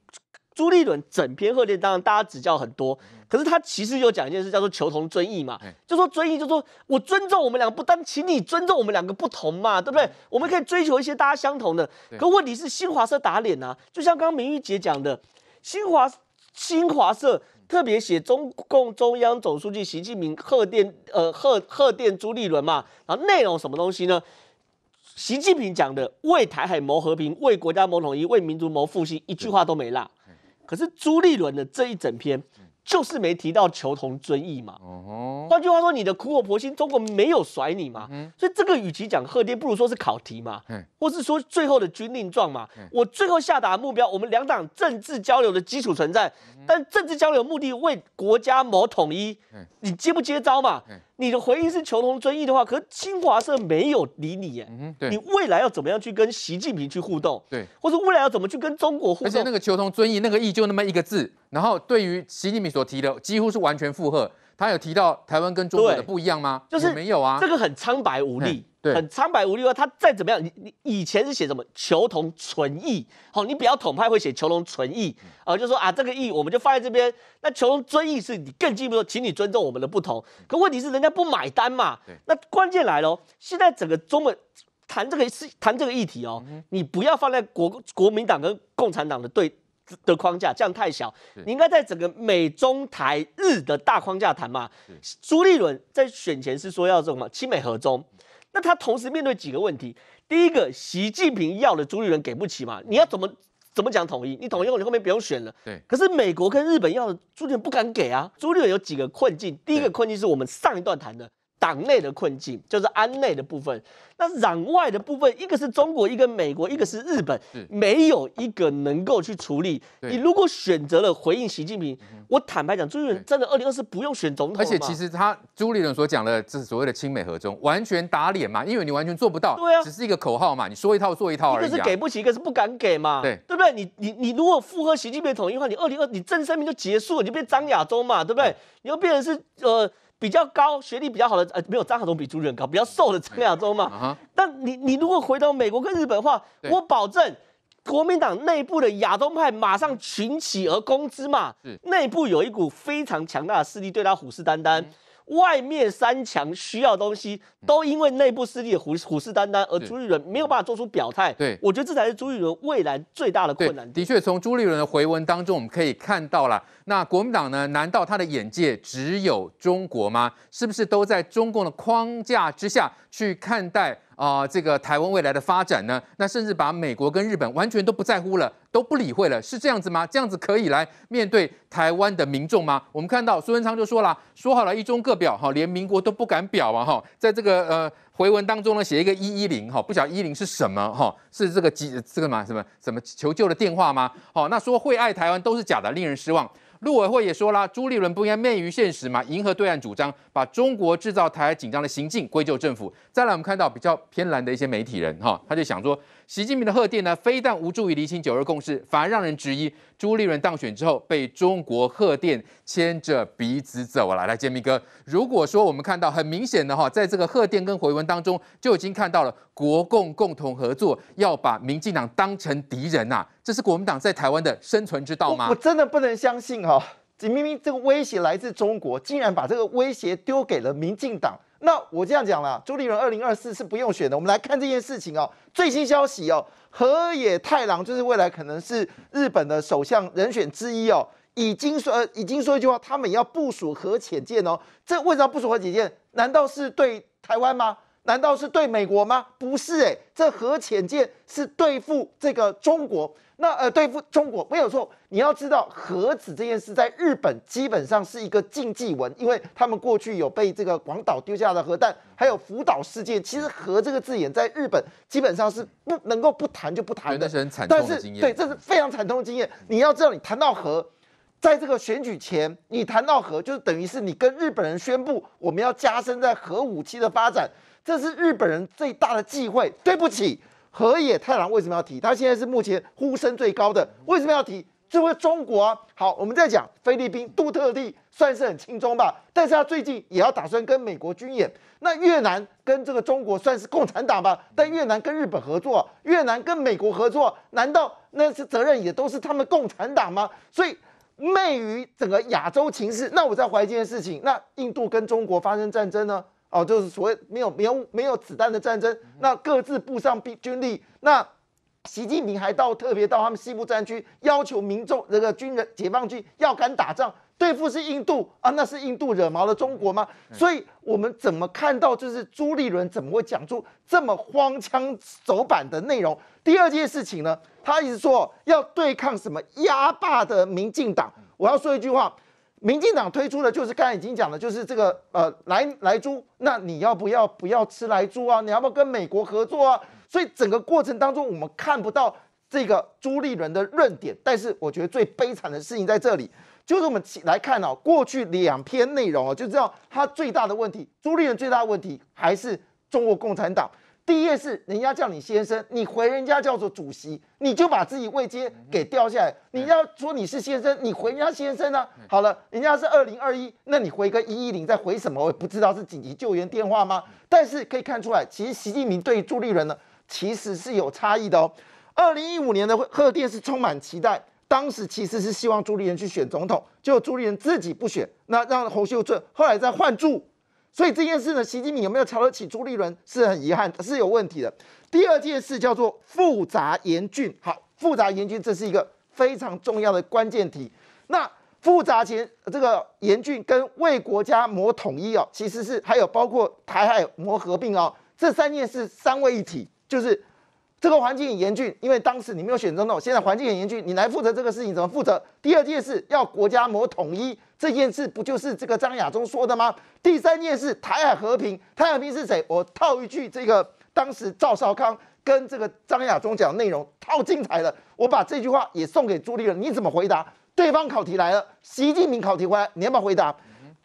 朱立伦整篇贺电，当然大家指教很多。可是他其实有讲一件事，叫做求同尊异嘛。就说尊异，就说我尊重我们两个不单，请你尊重我们两个不同嘛，对不对？我们可以追求一些大家相同的。可问题是新华社打脸啊！就像刚刚明玉姐讲的，新华新华社。特别写中共中央总书记习近平贺电，呃贺贺电朱立伦嘛，然后内容什么东西呢？习近平讲的为台海谋和平，为国家谋统一，为民族谋复兴，一句话都没落。可是朱立伦的这一整篇。就是没提到求同尊异嘛。哦，换句话说，你的苦口婆心，中国没有甩你嘛。嗯，所以这个与其讲贺电，不如说是考题嘛。嗯，或是说最后的军令状嘛。嗯，我最后下达目标，我们两党政治交流的基础存在，但政治交流目的为国家谋统一。嗯，你接不接招嘛？嗯。你的回应是求同尊异的话，可是新华社没有理你耶。嗯，对，你未来要怎么样去跟习近平去互动？对，或者未来要怎么去跟中国？而且那个求同尊异，那个“异”就那么一个字。然后对于习近平所提的，几乎是完全附和。他有提到台湾跟中国的不一样吗？就是没有啊，这个很苍白无力。很苍白无力哦。他再怎么样，你你以前是写什么求同存异，好，你比较统派会写求同存异，啊，就说啊这个异我们就放在这边。那求同尊异是你更进一步说，请你尊重我们的不同。可问题是人家不买单嘛。那关键来喽，现在整个中文谈这个是谈这个议题哦，你不要放在国国民党跟共产党的对的框架，这样太小。你应该在整个美中台日的大框架谈嘛。朱立伦在选前是说要什么亲美和中。那他同时面对几个问题，第一个，习近平要的朱立伦给不起嘛？你要怎么怎么讲统一？你统一后，你后面不用选了。对。可是美国跟日本要的朱立伦不敢给啊。朱立伦有几个困境？第一个困境是我们上一段谈的。党内的困境就是安内的部分，那攘外的部分，一个是中国，一个美国，一个是日本，没有一个能够去处理。你如果选择了回应习近平，我坦白讲，朱立伦真的二零二四不用选总统。而且其实他朱立伦所讲的，这是所谓的亲美和中，完全打脸嘛，因为你完全做不到。对啊，只是一个口号嘛，你说一套做一套而已。一个是给不起，一个是不敢给嘛。对，对不对？你你你如果附和习近平统一的话，你二零二你政声明就结束了，你就变张亚洲嘛，对不对？你又变成是呃。比较高学历比较好的，呃，没有张亚中比朱立高，比较瘦的张亚中嘛。但你你如果回到美国跟日本的话，我保证国民党内部的亚东派马上群起而攻之嘛，内部有一股非常强大的势力对他虎视眈眈。外面三强需要东西，都因为内部势力虎虎视眈眈，而朱立伦没有办法做出表态。对，我觉得这才是朱立伦未来最大的困难。的确，从朱立伦的回文当中，我们可以看到了，那国民党呢？难道他的眼界只有中国吗？是不是都在中共的框架之下去看待？啊，这个台湾未来的发展呢？那甚至把美国跟日本完全都不在乎了，都不理会了，是这样子吗？这样子可以来面对台湾的民众吗？我们看到苏文昌就说了，说好了一中各表哈，连民国都不敢表啊哈，在这个呃回文当中呢，写一个一一零哈，不晓得一一零是什么哈？是这个急这个嘛什么什么求救的电话吗？好，那说会爱台湾都是假的，令人失望。陆委会也说啦，朱立伦不应该面于现实嘛，迎合对岸主张，把中国制造台海紧张的行径归咎政府。再来，我们看到比较偏蓝的一些媒体人，哈，他就想说。习近平的贺电呢，非但无助于厘清九二共识，反而让人质疑朱立伦当选之后被中国贺电牵着鼻子走了。来，杰明哥，如果说我们看到很明显的哈，在这个贺电跟回文当中，就已经看到了国共共同合作要把民进党当成敌人呐，这是国民党在台湾的生存之道吗？我真的不能相信哈，这明明这个威胁来自中国，竟然把这个威胁丢给了民进党。那我这样讲啦，朱立伦二零二四是不用选的。我们来看这件事情哦，最新消息哦，河野太郎就是未来可能是日本的首相人选之一哦，已经说已经说一句话，他们要部署核潜舰哦，这为么部署核潜舰？难道是对台湾吗？难道是对美国吗？不是，诶，这核潜舰是对付这个中国。那呃，对付中国没有错。你要知道，核子这件事在日本基本上是一个禁忌文，因为他们过去有被这个广岛丢下的核弹，还有福岛事件。其实“核”这个字眼在日本基本上是不能够不谈就不谈。但是很惨痛的经验。对，这是非常惨痛的经验。你要知道，你谈到核，在这个选举前，你谈到核，就是等于是你跟日本人宣布，我们要加深在核武器的发展。这是日本人最大的忌讳。对不起，河野太郎为什么要提？他现在是目前呼声最高的，为什么要提？因为中国啊。好，我们再讲菲律宾杜特地算是很轻松吧，但是他最近也要打算跟美国军演。那越南跟这个中国算是共产党吧？但越南跟日本合作，越南跟美国合作，难道那是责任也都是他们共产党吗？所以，昧于整个亚洲情势，那我在怀疑一件事情：那印度跟中国发生战争呢？哦，就是所谓没有没有没有子弹的战争，那各自布上兵军力，那习近平还到特别到他们西部战区，要求民众这个军人解放军要敢打仗，对付是印度啊，那是印度惹毛了中国吗？所以我们怎么看到就是朱立伦怎么会讲出这么荒腔走板的内容？第二件事情呢，他一直说要对抗什么压霸的民进党，我要说一句话。民进党推出的，就是刚才已经讲的，就是这个呃，来来猪，那你要不要不要吃来猪啊？你要不要跟美国合作啊？所以整个过程当中，我们看不到这个朱立伦的论点。但是我觉得最悲惨的事情在这里，就是我们来看啊，过去两篇内容啊，就知道他最大的问题，朱立伦最大的问题还是中国共产党。第一件事，人家叫你先生，你回人家叫做主席，你就把自己位阶给掉下来。你要说你是先生，你回人家先生啊。好了，人家是二零二一，那你回个一一零，再回什么？我也不知道是紧急救援电话吗？但是可以看出来，其实习近平对于朱立伦呢，其实是有差异的哦。二零一五年的贺电是充满期待，当时其实是希望朱立伦去选总统，结果朱立伦自己不选，那让洪秀柱后来再换柱。所以这件事呢，习近平有没有瞧得起朱立伦，是很遗憾，是有问题的。第二件事叫做复杂严峻，好，复杂严峻，这是一个非常重要的关键题。那复杂严这个严峻跟为国家谋统一哦，其实是还有包括台海谋合并哦，这三件事三位一体，就是。这个环境很严峻，因为当时你没有选择那种。现在环境很严峻，你来负责这个事情怎么负责？第二件事要国家谋统一，这件事不就是这个张亚中说的吗？第三件事台海和平，台海和平是谁？我套一句这个，当时赵少康跟这个张亚中讲内容，套精彩了。我把这句话也送给朱立伦，你怎么回答？对方考题来了，习近平考题回来，你要不要回答？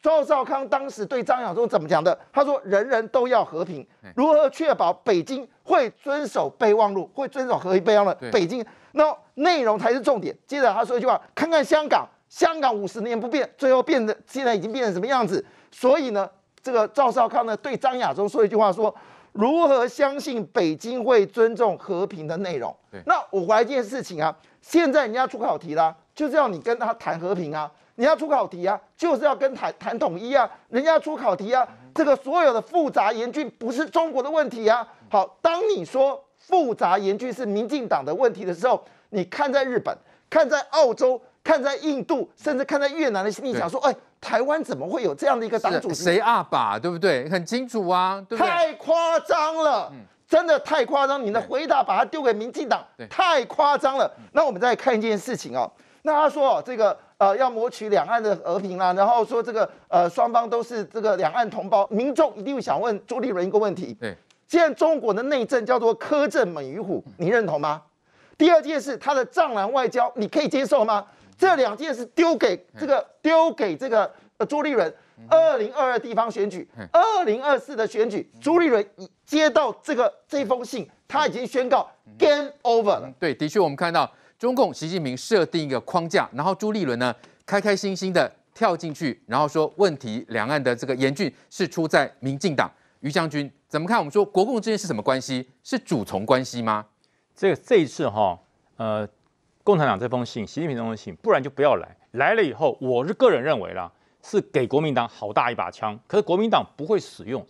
赵少康当时对张亚中怎么讲的？他说：“人人都要和平，如何确保北京会遵守备忘录，会遵守和平备忘录？北京那内容才是重点。”接着他说一句话：“看看香港，香港五十年不变，最后变得现在已经变成什么样子？”所以呢，这个赵少康呢对张亚中说一句话：“说如何相信北京会尊重和平的内容？”那我回来一件事情啊，现在人家出考题啦，就是要你跟他谈和平啊。你要出考题啊，就是要跟谈谈统一啊，人家出考题啊，这个所有的复杂严峻不是中国的问题啊。好，当你说复杂严峻是民进党的问题的时候，你看在日本，看在澳洲，看在印度，甚至看在越南的，心里想说，哎，台湾怎么会有这样的一个党主席？谁阿爸对不对？很清楚啊，太夸张了，真的太夸张！你的回答把它丢给民进党，太夸张了。那我们再看一件事情啊。那他说这个呃要谋取两岸的和平啦，然后说这个呃双方都是这个两岸同胞，民众一定想问朱立伦一个问题：，对，现在中国的内政叫做苛政猛于虎，你认同吗？第二件事，他的藏蓝外交，你可以接受吗？这两件事丢给这个丢给这个呃朱立伦，二零二二地方选举，二零二四的选举，朱立伦接到这个这封信，他已经宣告 game over 了。对，的确我们看到。中共习近平设定一个框架，然后朱立伦呢，开开心心的跳进去，然后说问题两岸的这个严峻是出在民进党。于将军怎么看？我们说国共之间是什么关系？是主从关系吗？这个这一次哈，呃，共产党这封信，习近平这封信，不然就不要来。来了以后，我是个人认为啦，是给国民党好大一把枪，可是国民党不会使用。